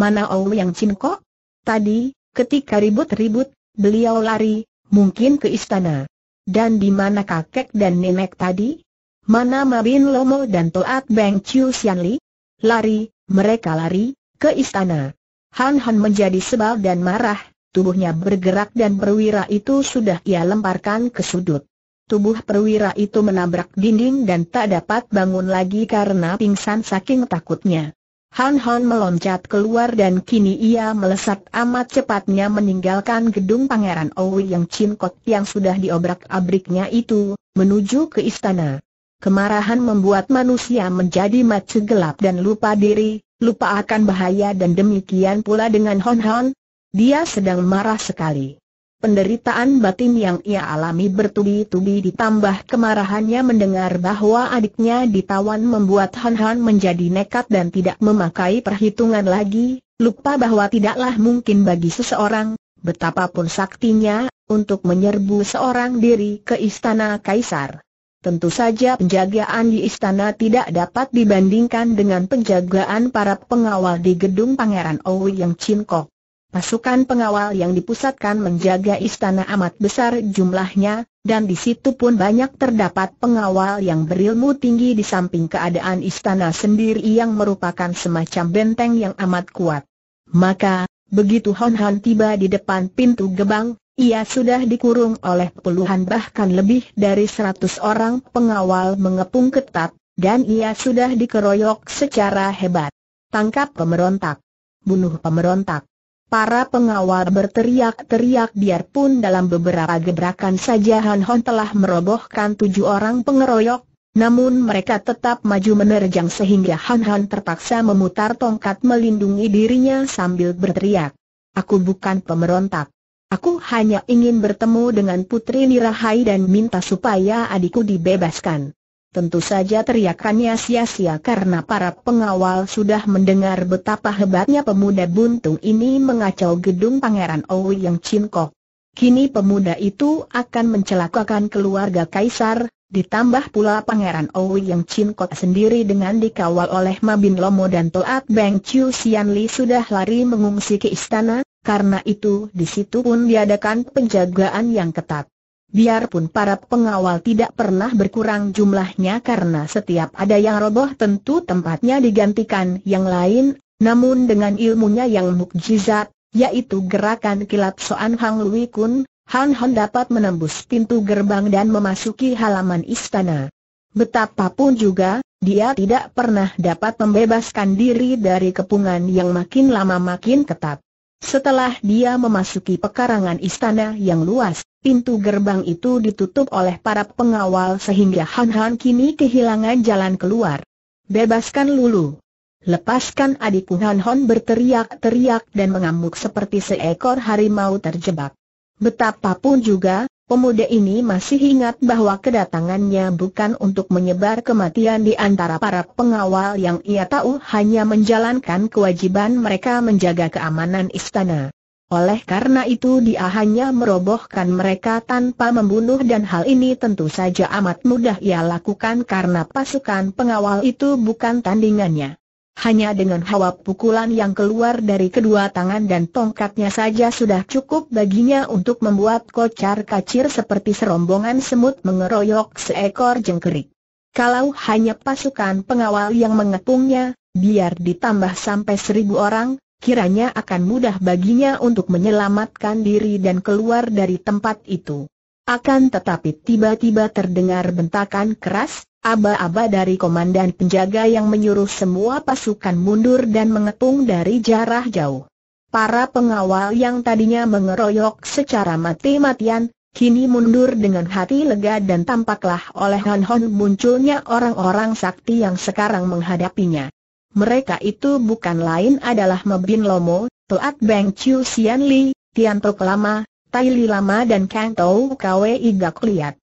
Mana Ou yang Cinko? Tadi, ketika ribut-ribut, beliau lari, mungkin ke istana. Dan di mana kakek dan nenek tadi? Mana Mabin Lomo dan Toat Beng Chiu Sian Li? Lari, mereka lari, ke istana. Han Han menjadi sebal dan marah, tubuhnya bergerak dan perwira itu sudah ia lemparkan ke sudut. Tubuh perwira itu menabrak dinding dan tak dapat bangun lagi karena pingsan saking takutnya. Han Han meloncat keluar dan kini ia melesat amat cepatnya meninggalkan gedung Pangeran Owi yang cincok yang sudah diobrak-abriknya itu, menuju ke istana. Kemarahan membuat manusia menjadi macet gelap dan lupa diri, lupa akan bahaya dan demikian pula dengan Han Han. Dia sedang marah sekali. Penderitaan batin yang ia alami bertubi-tubi ditambah kemarahannya mendengar bahwa adiknya ditawan membuat Han Han menjadi nekat dan tidak memakai perhitungan lagi, lupa bahwa tidaklah mungkin bagi seseorang, betapapun saktinya, untuk menyerbu seorang diri ke istana kaisar. Tentu saja penjagaan di istana tidak dapat dibandingkan dengan penjagaan para pengawal di gedung Pangeran Owi yang cinkok pasukan pengawal yang dipusatkan menjaga istana amat besar jumlahnya, dan di situ pun banyak terdapat pengawal yang berilmu tinggi di samping keadaan istana sendiri yang merupakan semacam benteng yang amat kuat. Maka, begitu Hon Han tiba di depan pintu gebang, ia sudah dikurung oleh puluhan bahkan lebih dari seratus orang pengawal mengepung ketat, dan ia sudah dikeroyok secara hebat. Tangkap pemberontak. Bunuh pemberontak. Para pengawal berteriak-teriak biarpun dalam beberapa gebrakan saja Han Hon telah merobohkan tujuh orang pengeroyok, namun mereka tetap maju menerjang sehingga Han Han terpaksa memutar tongkat melindungi dirinya sambil berteriak. Aku bukan pemberontak. Aku hanya ingin bertemu dengan Putri Nirahai dan minta supaya adikku dibebaskan. Tentu saja teriakannya sia-sia karena para pengawal sudah mendengar betapa hebatnya pemuda buntung ini mengacau gedung Pangeran Owi yang cincok. Kini pemuda itu akan mencelakakan keluarga Kaisar, ditambah pula Pangeran Owi yang cincok sendiri dengan dikawal oleh Mabin Lomo dan Toat Beng Chiu Sian Li sudah lari mengungsi ke istana, karena itu di situ pun diadakan penjagaan yang ketat. Biarpun para pengawal tidak pernah berkurang jumlahnya karena setiap ada yang roboh tentu tempatnya digantikan yang lain, namun dengan ilmunya yang mukjizat, yaitu gerakan kilat Soan Hang Lui Kun, Han Han dapat menembus pintu gerbang dan memasuki halaman istana. Betapapun juga, dia tidak pernah dapat membebaskan diri dari kepungan yang makin lama makin ketat. Setelah dia memasuki pekarangan istana yang luas, pintu gerbang itu ditutup oleh para pengawal sehingga Han Han kini kehilangan jalan keluar. Bebaskan Lulu. Lepaskan adikku Han Han berteriak-teriak dan mengamuk seperti seekor harimau terjebak. Betapapun juga, Pemuda ini masih ingat bahwa kedatangannya bukan untuk menyebar kematian di antara para pengawal yang ia tahu hanya menjalankan kewajiban mereka menjaga keamanan istana. Oleh karena itu dia hanya merobohkan mereka tanpa membunuh dan hal ini tentu saja amat mudah ia lakukan karena pasukan pengawal itu bukan tandingannya. Hanya dengan hawa pukulan yang keluar dari kedua tangan dan tongkatnya saja sudah cukup baginya untuk membuat kocar kacir seperti serombongan semut mengeroyok seekor jengkerik. Kalau hanya pasukan pengawal yang mengepungnya, biar ditambah sampai seribu orang, kiranya akan mudah baginya untuk menyelamatkan diri dan keluar dari tempat itu. Akan tetapi tiba-tiba terdengar bentakan keras, Aba-aba dari komandan penjaga yang menyuruh semua pasukan mundur dan mengepung dari jarak jauh. Para pengawal yang tadinya mengeroyok secara mati-matian, kini mundur dengan hati lega dan tampaklah oleh Han Hon munculnya orang-orang sakti yang sekarang menghadapinya. Mereka itu bukan lain adalah Mebin Lomo, Toat Beng Chiu Sian Li, Tian Tok Lama, Tai Li Lama dan Kang Tau Kwe Igak Liat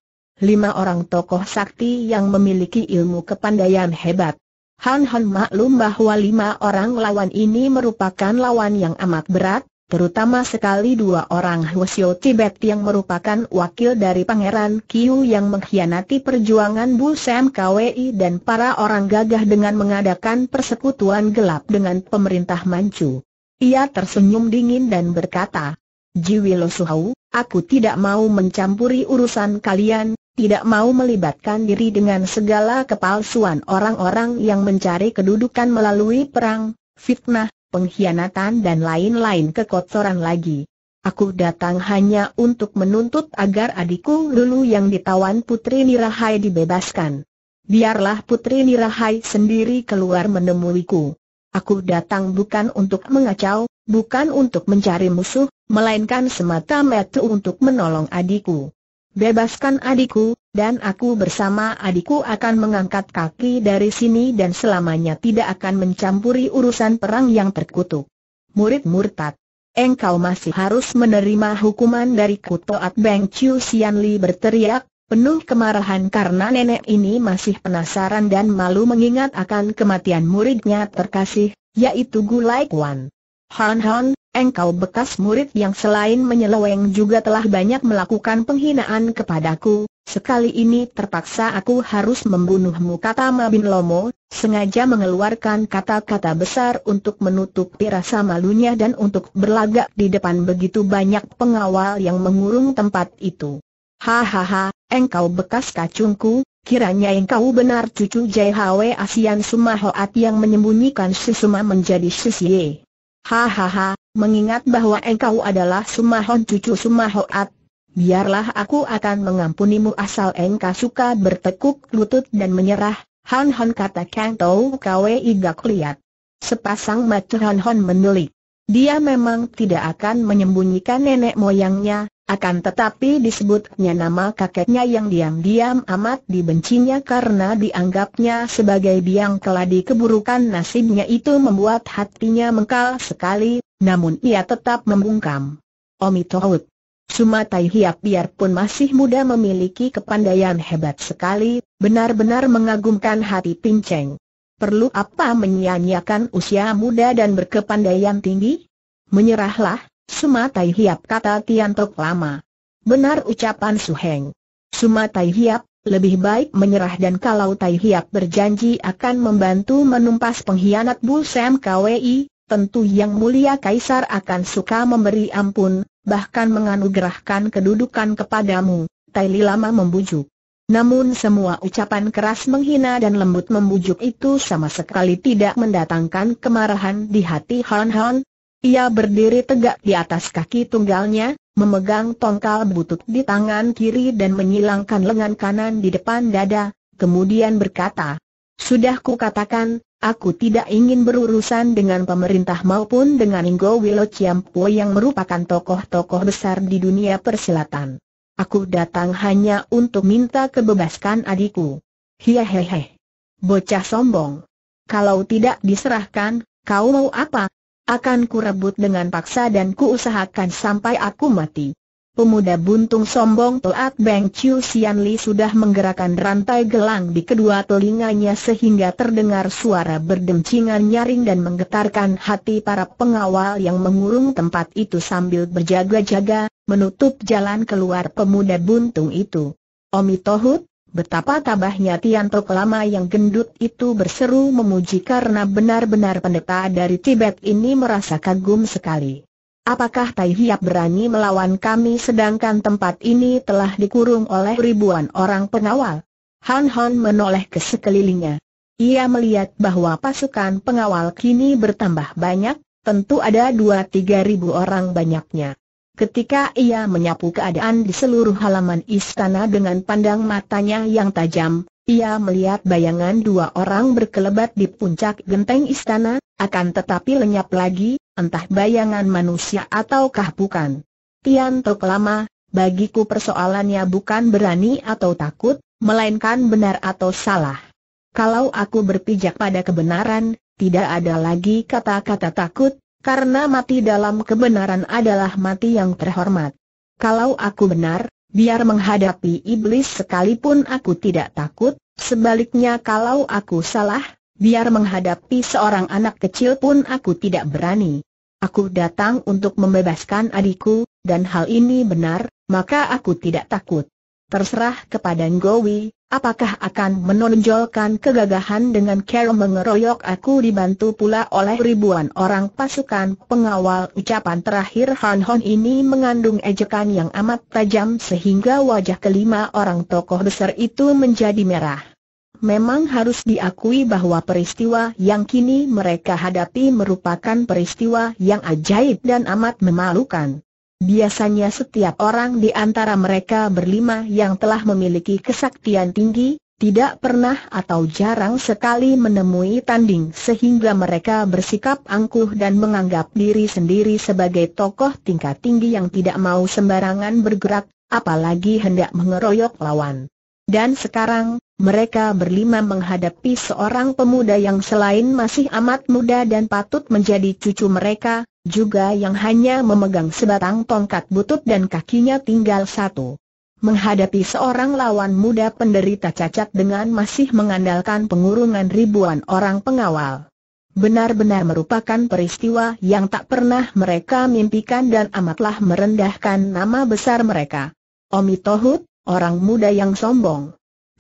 lima orang tokoh sakti yang memiliki ilmu kepandaian hebat. Han Han maklum bahwa lima orang lawan ini merupakan lawan yang amat berat, terutama sekali dua orang Hwasyo Tibet yang merupakan wakil dari Pangeran Kiu yang mengkhianati perjuangan Bu Sam KWI dan para orang gagah dengan mengadakan persekutuan gelap dengan pemerintah Manchu. Ia tersenyum dingin dan berkata, Jiwilo Suhau, aku tidak mau mencampuri urusan kalian, tidak mau melibatkan diri dengan segala kepalsuan orang-orang yang mencari kedudukan melalui perang, fitnah, pengkhianatan dan lain-lain kekotoran lagi. Aku datang hanya untuk menuntut agar adikku Lulu yang ditawan Putri Nirahai dibebaskan. Biarlah Putri Nirahai sendiri keluar menemuiku. Aku datang bukan untuk mengacau, bukan untuk mencari musuh, melainkan semata-mata untuk menolong adikku. Bebaskan adikku, dan aku bersama adikku akan mengangkat kaki dari sini dan selamanya tidak akan mencampuri urusan perang yang terkutuk. Murid murtad. Engkau masih harus menerima hukuman dari Kutoat Beng Chiu Sian Li berteriak, penuh kemarahan karena nenek ini masih penasaran dan malu mengingat akan kematian muridnya terkasih, yaitu Gulai Kwan. Han Han, engkau bekas murid yang selain menyeleweng juga telah banyak melakukan penghinaan kepadaku, sekali ini terpaksa aku harus membunuhmu kata Mabin Lomo, sengaja mengeluarkan kata-kata besar untuk menutup rasa malunya dan untuk berlagak di depan begitu banyak pengawal yang mengurung tempat itu. Hahaha, engkau bekas kacungku, Kiranya engkau benar cucu Jai Hwe Asian Sumahoat yang menyembunyikan sesuma menjadi Sisie. Hahaha, mengingat bahwa engkau adalah Sumahon cucu Sumahoat, biarlah aku akan mengampunimu asal engkau suka bertekuk lutut dan menyerah, Han Han kata Kang Tau Kwe kulihat. Sepasang mata Han Han menelik. Dia memang tidak akan menyembunyikan nenek moyangnya, akan tetapi disebutnya nama kakeknya yang diam-diam amat dibencinya karena dianggapnya sebagai biang keladi keburukan nasibnya itu membuat hatinya mengkal sekali, namun ia tetap membungkam. Omitohut. Sumatai Hiap biarpun masih muda memiliki kepandaian hebat sekali, benar-benar mengagumkan hati Pinceng. Perlu apa menyia-nyiakan usia muda dan berkepandaian tinggi? Menyerahlah, Sumatai Hiap kata Tok lama. Benar ucapan Suheng. Sumatai Hiap, lebih baik menyerah dan kalau Tai Hiap berjanji akan membantu menumpas pengkhianat Sam KWI, tentu yang mulia Kaisar akan suka memberi ampun, bahkan menganugerahkan kedudukan kepadamu, Tai Li lama membujuk. Namun semua ucapan keras menghina dan lembut membujuk itu sama sekali tidak mendatangkan kemarahan di hati Han Han, ia berdiri tegak di atas kaki tunggalnya, memegang tongkal butut di tangan kiri dan menyilangkan lengan kanan di depan dada, kemudian berkata, Sudah katakan, aku tidak ingin berurusan dengan pemerintah maupun dengan Ngo Wilo Chiampo yang merupakan tokoh-tokoh besar di dunia persilatan. Aku datang hanya untuk minta kebebaskan adikku. Hehehe. Bocah sombong. Kalau tidak diserahkan, kau mau apa? akan kurebut dengan paksa dan kuusahakan sampai aku mati. Pemuda buntung sombong Toat Beng Chiu Sian Li sudah menggerakkan rantai gelang di kedua telinganya sehingga terdengar suara berdencingan nyaring dan menggetarkan hati para pengawal yang mengurung tempat itu sambil berjaga-jaga, menutup jalan keluar pemuda buntung itu. Omi Tohut, Betapa tabahnya Tian Tianto Lama yang gendut itu berseru memuji karena benar-benar pendeta dari Tibet ini merasa kagum sekali. Apakah Tai Hiap berani melawan kami sedangkan tempat ini telah dikurung oleh ribuan orang pengawal? Han Hon menoleh ke sekelilingnya. Ia melihat bahwa pasukan pengawal kini bertambah banyak, tentu ada dua tiga ribu orang banyaknya. Ketika ia menyapu keadaan di seluruh halaman istana dengan pandang matanya yang tajam, ia melihat bayangan dua orang berkelebat di puncak genteng istana, akan tetapi lenyap lagi, entah bayangan manusia ataukah bukan. Tian Tok lama, bagiku persoalannya bukan berani atau takut, melainkan benar atau salah. Kalau aku berpijak pada kebenaran, tidak ada lagi kata-kata takut, karena mati dalam kebenaran adalah mati yang terhormat. Kalau aku benar, biar menghadapi iblis sekalipun aku tidak takut, sebaliknya kalau aku salah, biar menghadapi seorang anak kecil pun aku tidak berani. Aku datang untuk membebaskan adikku, dan hal ini benar, maka aku tidak takut. Terserah kepada Ngowi, Apakah akan menonjolkan kegagahan dengan cara mengeroyok aku dibantu pula oleh ribuan orang pasukan pengawal ucapan terakhir Han Hon ini mengandung ejekan yang amat tajam sehingga wajah kelima orang tokoh besar itu menjadi merah. Memang harus diakui bahwa peristiwa yang kini mereka hadapi merupakan peristiwa yang ajaib dan amat memalukan. Biasanya setiap orang di antara mereka berlima yang telah memiliki kesaktian tinggi, tidak pernah atau jarang sekali menemui tanding sehingga mereka bersikap angkuh dan menganggap diri sendiri sebagai tokoh tingkat tinggi yang tidak mau sembarangan bergerak, apalagi hendak mengeroyok lawan. Dan sekarang, mereka berlima menghadapi seorang pemuda yang selain masih amat muda dan patut menjadi cucu mereka, juga yang hanya memegang sebatang tongkat butut dan kakinya tinggal satu. Menghadapi seorang lawan muda penderita cacat dengan masih mengandalkan pengurungan ribuan orang pengawal. Benar-benar merupakan peristiwa yang tak pernah mereka mimpikan dan amatlah merendahkan nama besar mereka. Omi Tohut, orang muda yang sombong.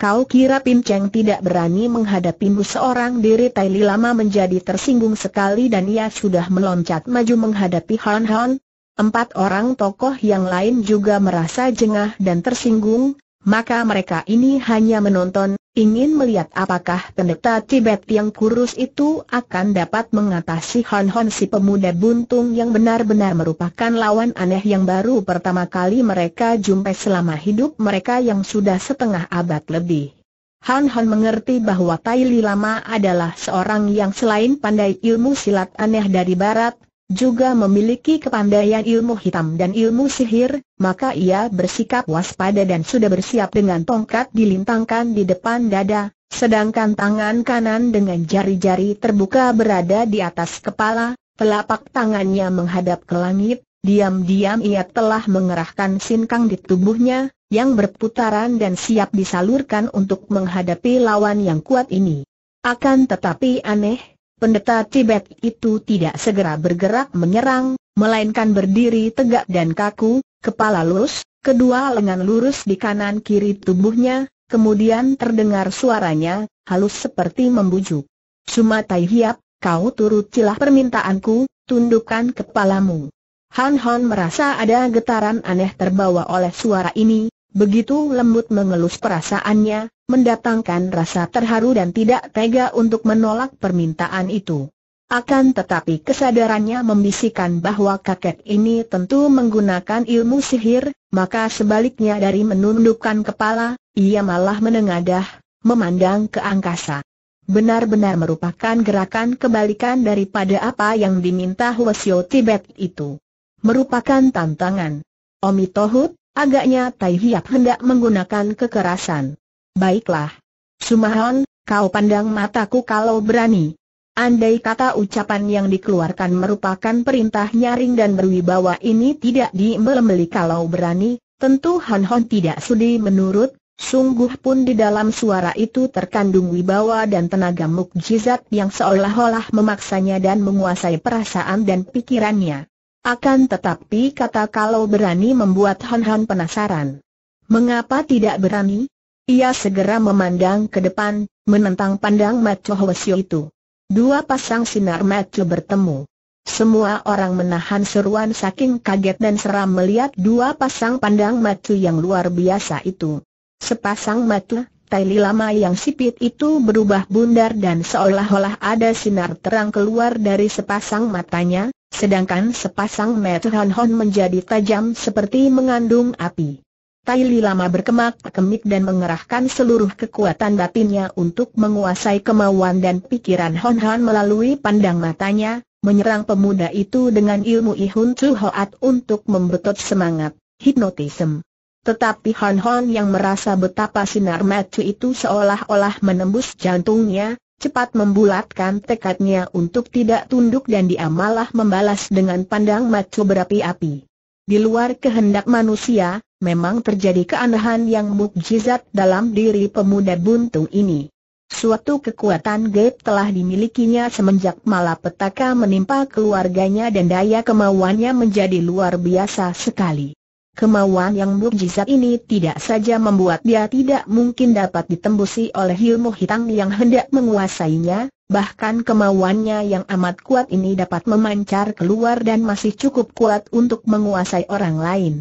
Kau kira Pinceng tidak berani menghadapimu seorang diri Tai Li lama menjadi tersinggung sekali dan ia sudah meloncat maju menghadapi Han Han. Empat orang tokoh yang lain juga merasa jengah dan tersinggung, maka mereka ini hanya menonton, ingin melihat apakah pendeta Tibet yang kurus itu akan dapat mengatasi Hon Hon si pemuda buntung yang benar-benar merupakan lawan aneh yang baru pertama kali mereka jumpai selama hidup mereka yang sudah setengah abad lebih. Han Han mengerti bahwa Tai Li Lama adalah seorang yang selain pandai ilmu silat aneh dari barat, juga memiliki kepandaian ilmu hitam dan ilmu sihir, maka ia bersikap waspada dan sudah bersiap dengan tongkat dilintangkan di depan dada, sedangkan tangan kanan dengan jari-jari terbuka berada di atas kepala, telapak tangannya menghadap ke langit, diam-diam ia telah mengerahkan sinkang di tubuhnya, yang berputaran dan siap disalurkan untuk menghadapi lawan yang kuat ini. Akan tetapi aneh, pendeta Tibet itu tidak segera bergerak menyerang, melainkan berdiri tegak dan kaku, kepala lurus, kedua lengan lurus di kanan kiri tubuhnya, kemudian terdengar suaranya, halus seperti membujuk. Sumatai Hiap, kau celah permintaanku, tundukkan kepalamu. Han Hon merasa ada getaran aneh terbawa oleh suara ini, begitu lembut mengelus perasaannya, mendatangkan rasa terharu dan tidak tega untuk menolak permintaan itu. Akan tetapi kesadarannya membisikkan bahwa kakek ini tentu menggunakan ilmu sihir, maka sebaliknya dari menundukkan kepala, ia malah menengadah, memandang ke angkasa. Benar-benar merupakan gerakan kebalikan daripada apa yang diminta Huasio Tibet itu. Merupakan tantangan. Omitohut, agaknya Tai Hiap hendak menggunakan kekerasan. Baiklah. Sumahon, kau pandang mataku kalau berani. Andai kata ucapan yang dikeluarkan merupakan perintah nyaring dan berwibawa ini tidak diembel-embeli kalau berani, tentu Han Hon tidak sudi menurut, sungguh pun di dalam suara itu terkandung wibawa dan tenaga mukjizat yang seolah-olah memaksanya dan menguasai perasaan dan pikirannya. Akan tetapi kata kalau berani membuat Han Hon penasaran. Mengapa tidak berani? Ia segera memandang ke depan, menentang pandang Macho Hwasyo itu. Dua pasang sinar Macho bertemu. Semua orang menahan seruan saking kaget dan seram melihat dua pasang pandang mata yang luar biasa itu. Sepasang mata, Taili lama yang sipit itu berubah bundar dan seolah-olah ada sinar terang keluar dari sepasang matanya, sedangkan sepasang mata Hon Hon menjadi tajam seperti mengandung api. Tai Li lama berkemak-kemik dan mengerahkan seluruh kekuatan batinnya untuk menguasai kemauan dan pikiran Hon Han melalui pandang matanya, menyerang pemuda itu dengan ilmu Ihun Chu Hoat untuk membetot semangat, hipnotism. Tetapi Hon Hon yang merasa betapa sinar matu itu seolah-olah menembus jantungnya, cepat membulatkan tekadnya untuk tidak tunduk dan dia malah membalas dengan pandang matu berapi-api. Di luar kehendak manusia, memang terjadi keanehan yang mukjizat dalam diri pemuda buntung ini. Suatu kekuatan gaib telah dimilikinya semenjak malapetaka menimpa keluarganya dan daya kemauannya menjadi luar biasa sekali. Kemauan yang mukjizat ini tidak saja membuat dia tidak mungkin dapat ditembusi oleh ilmu hitam yang hendak menguasainya, bahkan kemauannya yang amat kuat ini dapat memancar keluar dan masih cukup kuat untuk menguasai orang lain.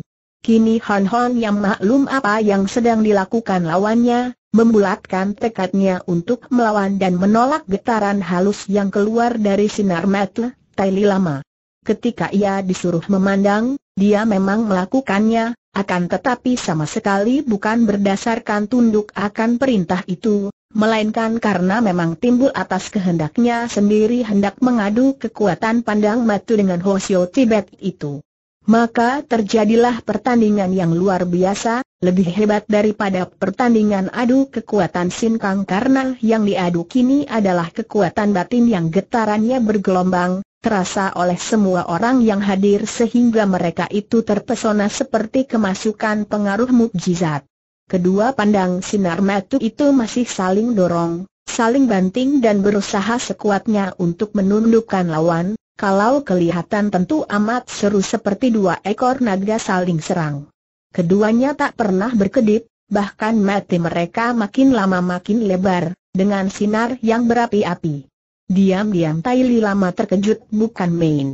Kini Han Hon yang maklum apa yang sedang dilakukan lawannya, membulatkan tekadnya untuk melawan dan menolak getaran halus yang keluar dari sinar mata Li Lama. Ketika ia disuruh memandang, dia memang melakukannya, akan tetapi sama sekali bukan berdasarkan tunduk akan perintah itu, melainkan karena memang timbul atas kehendaknya sendiri hendak mengadu kekuatan pandang matu dengan Hosio Tibet itu maka terjadilah pertandingan yang luar biasa, lebih hebat daripada pertandingan adu kekuatan sinkang karena yang diadu kini adalah kekuatan batin yang getarannya bergelombang, terasa oleh semua orang yang hadir sehingga mereka itu terpesona seperti kemasukan pengaruh mukjizat. Kedua pandang sinar matu itu masih saling dorong, saling banting dan berusaha sekuatnya untuk menundukkan lawan, kalau kelihatan tentu amat seru seperti dua ekor naga saling serang. Keduanya tak pernah berkedip, bahkan mati mereka makin lama makin lebar, dengan sinar yang berapi-api. Diam-diam Tai Li Lama terkejut bukan main.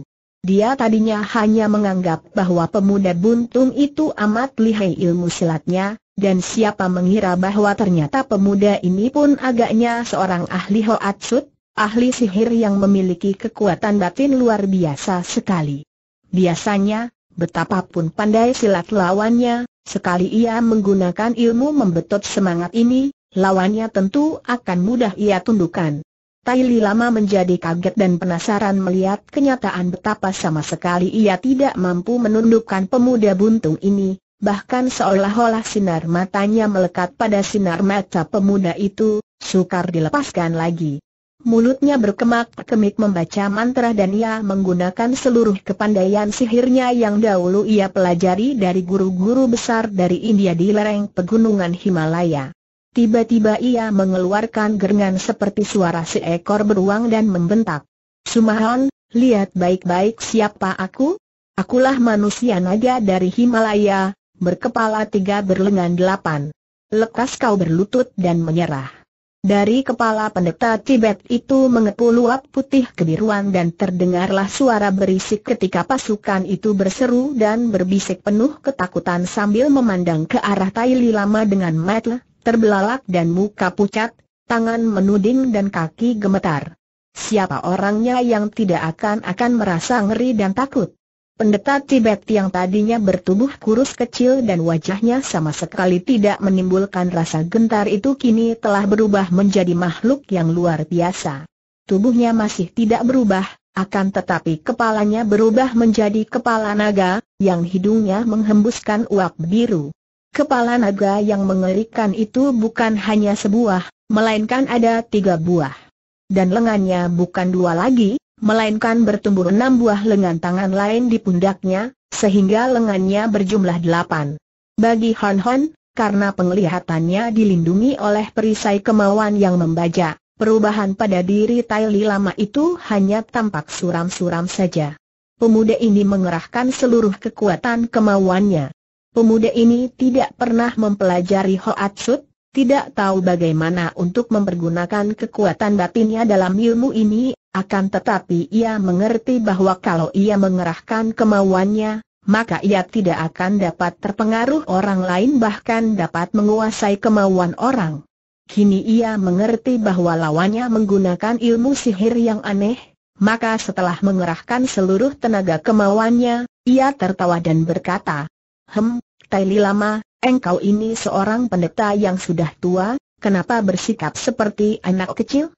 Dia tadinya hanya menganggap bahwa pemuda buntung itu amat lihai ilmu silatnya, dan siapa mengira bahwa ternyata pemuda ini pun agaknya seorang ahli Hoatsut, ahli sihir yang memiliki kekuatan batin luar biasa sekali. Biasanya, betapapun pandai silat lawannya, sekali ia menggunakan ilmu membetot semangat ini, lawannya tentu akan mudah ia tundukkan. Tai Li lama menjadi kaget dan penasaran melihat kenyataan betapa sama sekali ia tidak mampu menundukkan pemuda buntung ini, bahkan seolah-olah sinar matanya melekat pada sinar mata pemuda itu, sukar dilepaskan lagi. Mulutnya berkemak-kemik membaca mantra dan ia menggunakan seluruh kepandaian sihirnya yang dahulu ia pelajari dari guru-guru besar dari India di lereng pegunungan Himalaya. Tiba-tiba ia mengeluarkan gerengan seperti suara seekor beruang dan membentak. Sumahon, lihat baik-baik siapa aku? Akulah manusia naga dari Himalaya, berkepala tiga berlengan delapan. Lekas kau berlutut dan menyerah. Dari kepala pendeta Tibet itu mengepul luap putih kebiruan dan terdengarlah suara berisik ketika pasukan itu berseru dan berbisik penuh ketakutan sambil memandang ke arah Tai Lama dengan mata terbelalak dan muka pucat, tangan menuding dan kaki gemetar. Siapa orangnya yang tidak akan akan merasa ngeri dan takut? Pendeta Tibet yang tadinya bertubuh kurus kecil dan wajahnya sama sekali tidak menimbulkan rasa gentar itu kini telah berubah menjadi makhluk yang luar biasa. Tubuhnya masih tidak berubah, akan tetapi kepalanya berubah menjadi kepala naga, yang hidungnya menghembuskan uap biru. Kepala naga yang mengerikan itu bukan hanya sebuah, melainkan ada tiga buah. Dan lengannya bukan dua lagi, melainkan bertumbuh enam buah lengan tangan lain di pundaknya, sehingga lengannya berjumlah delapan. Bagi Hon Hon, karena penglihatannya dilindungi oleh perisai kemauan yang membaca, perubahan pada diri Tai Li lama itu hanya tampak suram-suram saja. Pemuda ini mengerahkan seluruh kekuatan kemauannya. Pemuda ini tidak pernah mempelajari Hoatsut, tidak tahu bagaimana untuk mempergunakan kekuatan batinnya dalam ilmu ini akan tetapi ia mengerti bahwa kalau ia mengerahkan kemauannya, maka ia tidak akan dapat terpengaruh orang lain bahkan dapat menguasai kemauan orang. Kini ia mengerti bahwa lawannya menggunakan ilmu sihir yang aneh, maka setelah mengerahkan seluruh tenaga kemauannya, ia tertawa dan berkata, Hem, Taili Lama, engkau ini seorang pendeta yang sudah tua, kenapa bersikap seperti anak kecil?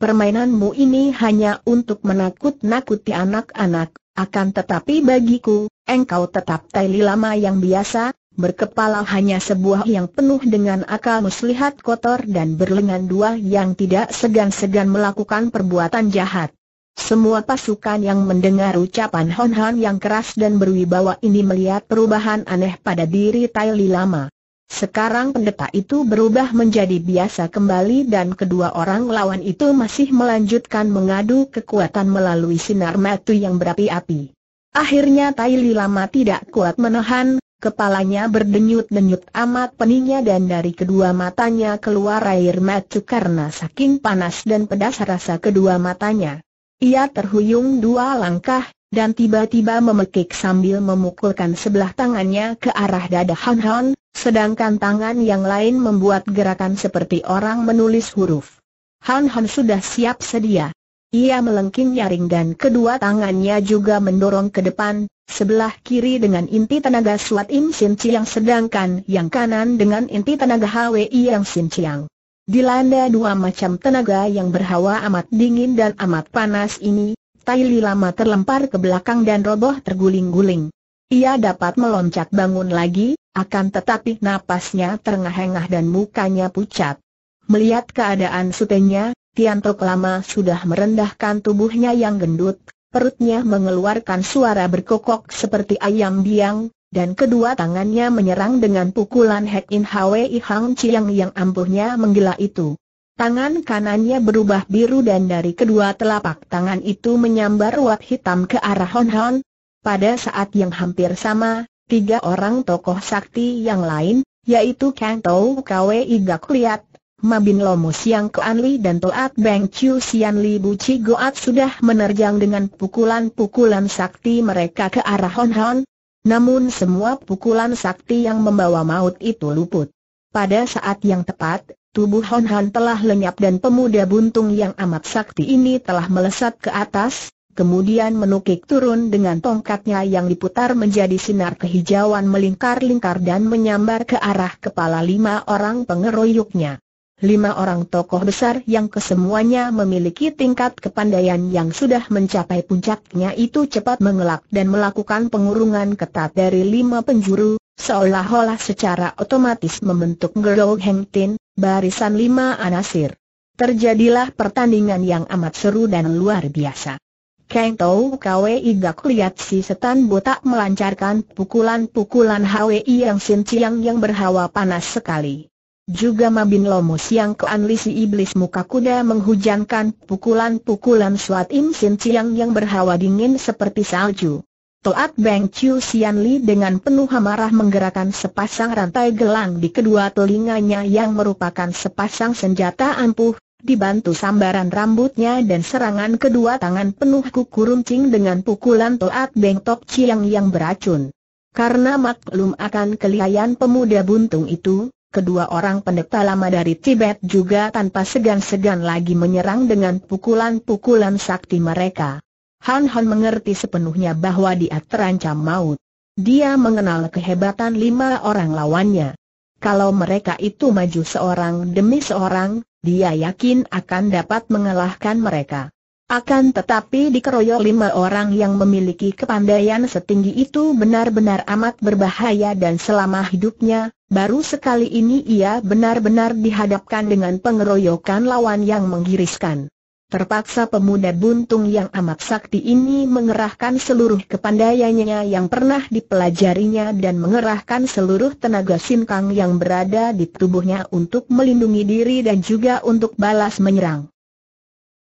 Permainanmu ini hanya untuk menakut-nakuti anak-anak, akan tetapi bagiku, engkau tetap Taili lama yang biasa, berkepala hanya sebuah yang penuh dengan akal muslihat kotor dan berlengan dua yang tidak segan-segan melakukan perbuatan jahat. Semua pasukan yang mendengar ucapan Hon Han yang keras dan berwibawa ini melihat perubahan aneh pada diri Tai Lama. Sekarang pendeta itu berubah menjadi biasa kembali dan kedua orang lawan itu masih melanjutkan mengadu kekuatan melalui sinar mata yang berapi-api. Akhirnya Tai lama tidak kuat menahan, kepalanya berdenyut-denyut amat peningnya dan dari kedua matanya keluar air mata karena saking panas dan pedas rasa kedua matanya. Ia terhuyung dua langkah, dan tiba-tiba memekik sambil memukulkan sebelah tangannya ke arah dada Han Han, Sedangkan tangan yang lain membuat gerakan seperti orang menulis huruf. Han Han sudah siap sedia. Ia melengking nyaring dan kedua tangannya juga mendorong ke depan, sebelah kiri dengan inti tenaga Suat Im Sin Chiang sedangkan yang kanan dengan inti tenaga HWI Yang Sin Chiang. Dilanda dua macam tenaga yang berhawa amat dingin dan amat panas ini, Tai Li lama terlempar ke belakang dan roboh terguling-guling. Ia dapat meloncat bangun lagi, akan tetapi napasnya terengah-engah dan mukanya pucat. Melihat keadaan sutenya, Tiantok lama sudah merendahkan tubuhnya yang gendut, perutnya mengeluarkan suara berkokok seperti ayam biang, dan kedua tangannya menyerang dengan pukulan Hek In Hwei Hang Chiang yang ampuhnya menggila itu. Tangan kanannya berubah biru dan dari kedua telapak tangan itu menyambar uap hitam ke arah Hon Hon, pada saat yang hampir sama, tiga orang tokoh sakti yang lain, yaitu Kang Tou Kwe Gak Liat, Mabin Lomu Siang Kuan Li dan Toat Beng Chiu Sian Li Bu Chi Goat sudah menerjang dengan pukulan-pukulan sakti mereka ke arah Hon Hon, namun semua pukulan sakti yang membawa maut itu luput. Pada saat yang tepat, tubuh Hon Hon telah lenyap dan pemuda buntung yang amat sakti ini telah melesat ke atas, kemudian menukik turun dengan tongkatnya yang diputar menjadi sinar kehijauan melingkar-lingkar dan menyambar ke arah kepala lima orang pengeroyoknya. Lima orang tokoh besar yang kesemuanya memiliki tingkat kepandaian yang sudah mencapai puncaknya itu cepat mengelak dan melakukan pengurungan ketat dari lima penjuru, seolah-olah secara otomatis membentuk Gerog Heng Tin, barisan lima anasir. Terjadilah pertandingan yang amat seru dan luar biasa. Kang Tau Kwe Igak lihat si setan botak melancarkan pukulan-pukulan Hwi yang Sin Chiang yang berhawa panas sekali. Juga Mabin Lomus yang keanli si iblis muka kuda menghujankan pukulan-pukulan Suat Im Sin Chiang yang berhawa dingin seperti salju. Toat Beng Chiu Sian Li dengan penuh amarah menggerakkan sepasang rantai gelang di kedua telinganya yang merupakan sepasang senjata ampuh, dibantu sambaran rambutnya dan serangan kedua tangan penuh kuku runcing dengan pukulan toat bengtok ciang yang beracun. Karena maklum akan kelihayan pemuda buntung itu, kedua orang pendeta lama dari Tibet juga tanpa segan-segan lagi menyerang dengan pukulan-pukulan sakti mereka. Han Han mengerti sepenuhnya bahwa dia terancam maut. Dia mengenal kehebatan lima orang lawannya. Kalau mereka itu maju seorang demi seorang, dia yakin akan dapat mengalahkan mereka. Akan tetapi dikeroyok lima orang yang memiliki kepandaian setinggi itu benar-benar amat berbahaya dan selama hidupnya, baru sekali ini ia benar-benar dihadapkan dengan pengeroyokan lawan yang menggiriskan. Terpaksa pemuda buntung yang amat sakti ini mengerahkan seluruh kepandaiannya yang pernah dipelajarinya dan mengerahkan seluruh tenaga sinkang yang berada di tubuhnya untuk melindungi diri dan juga untuk balas menyerang.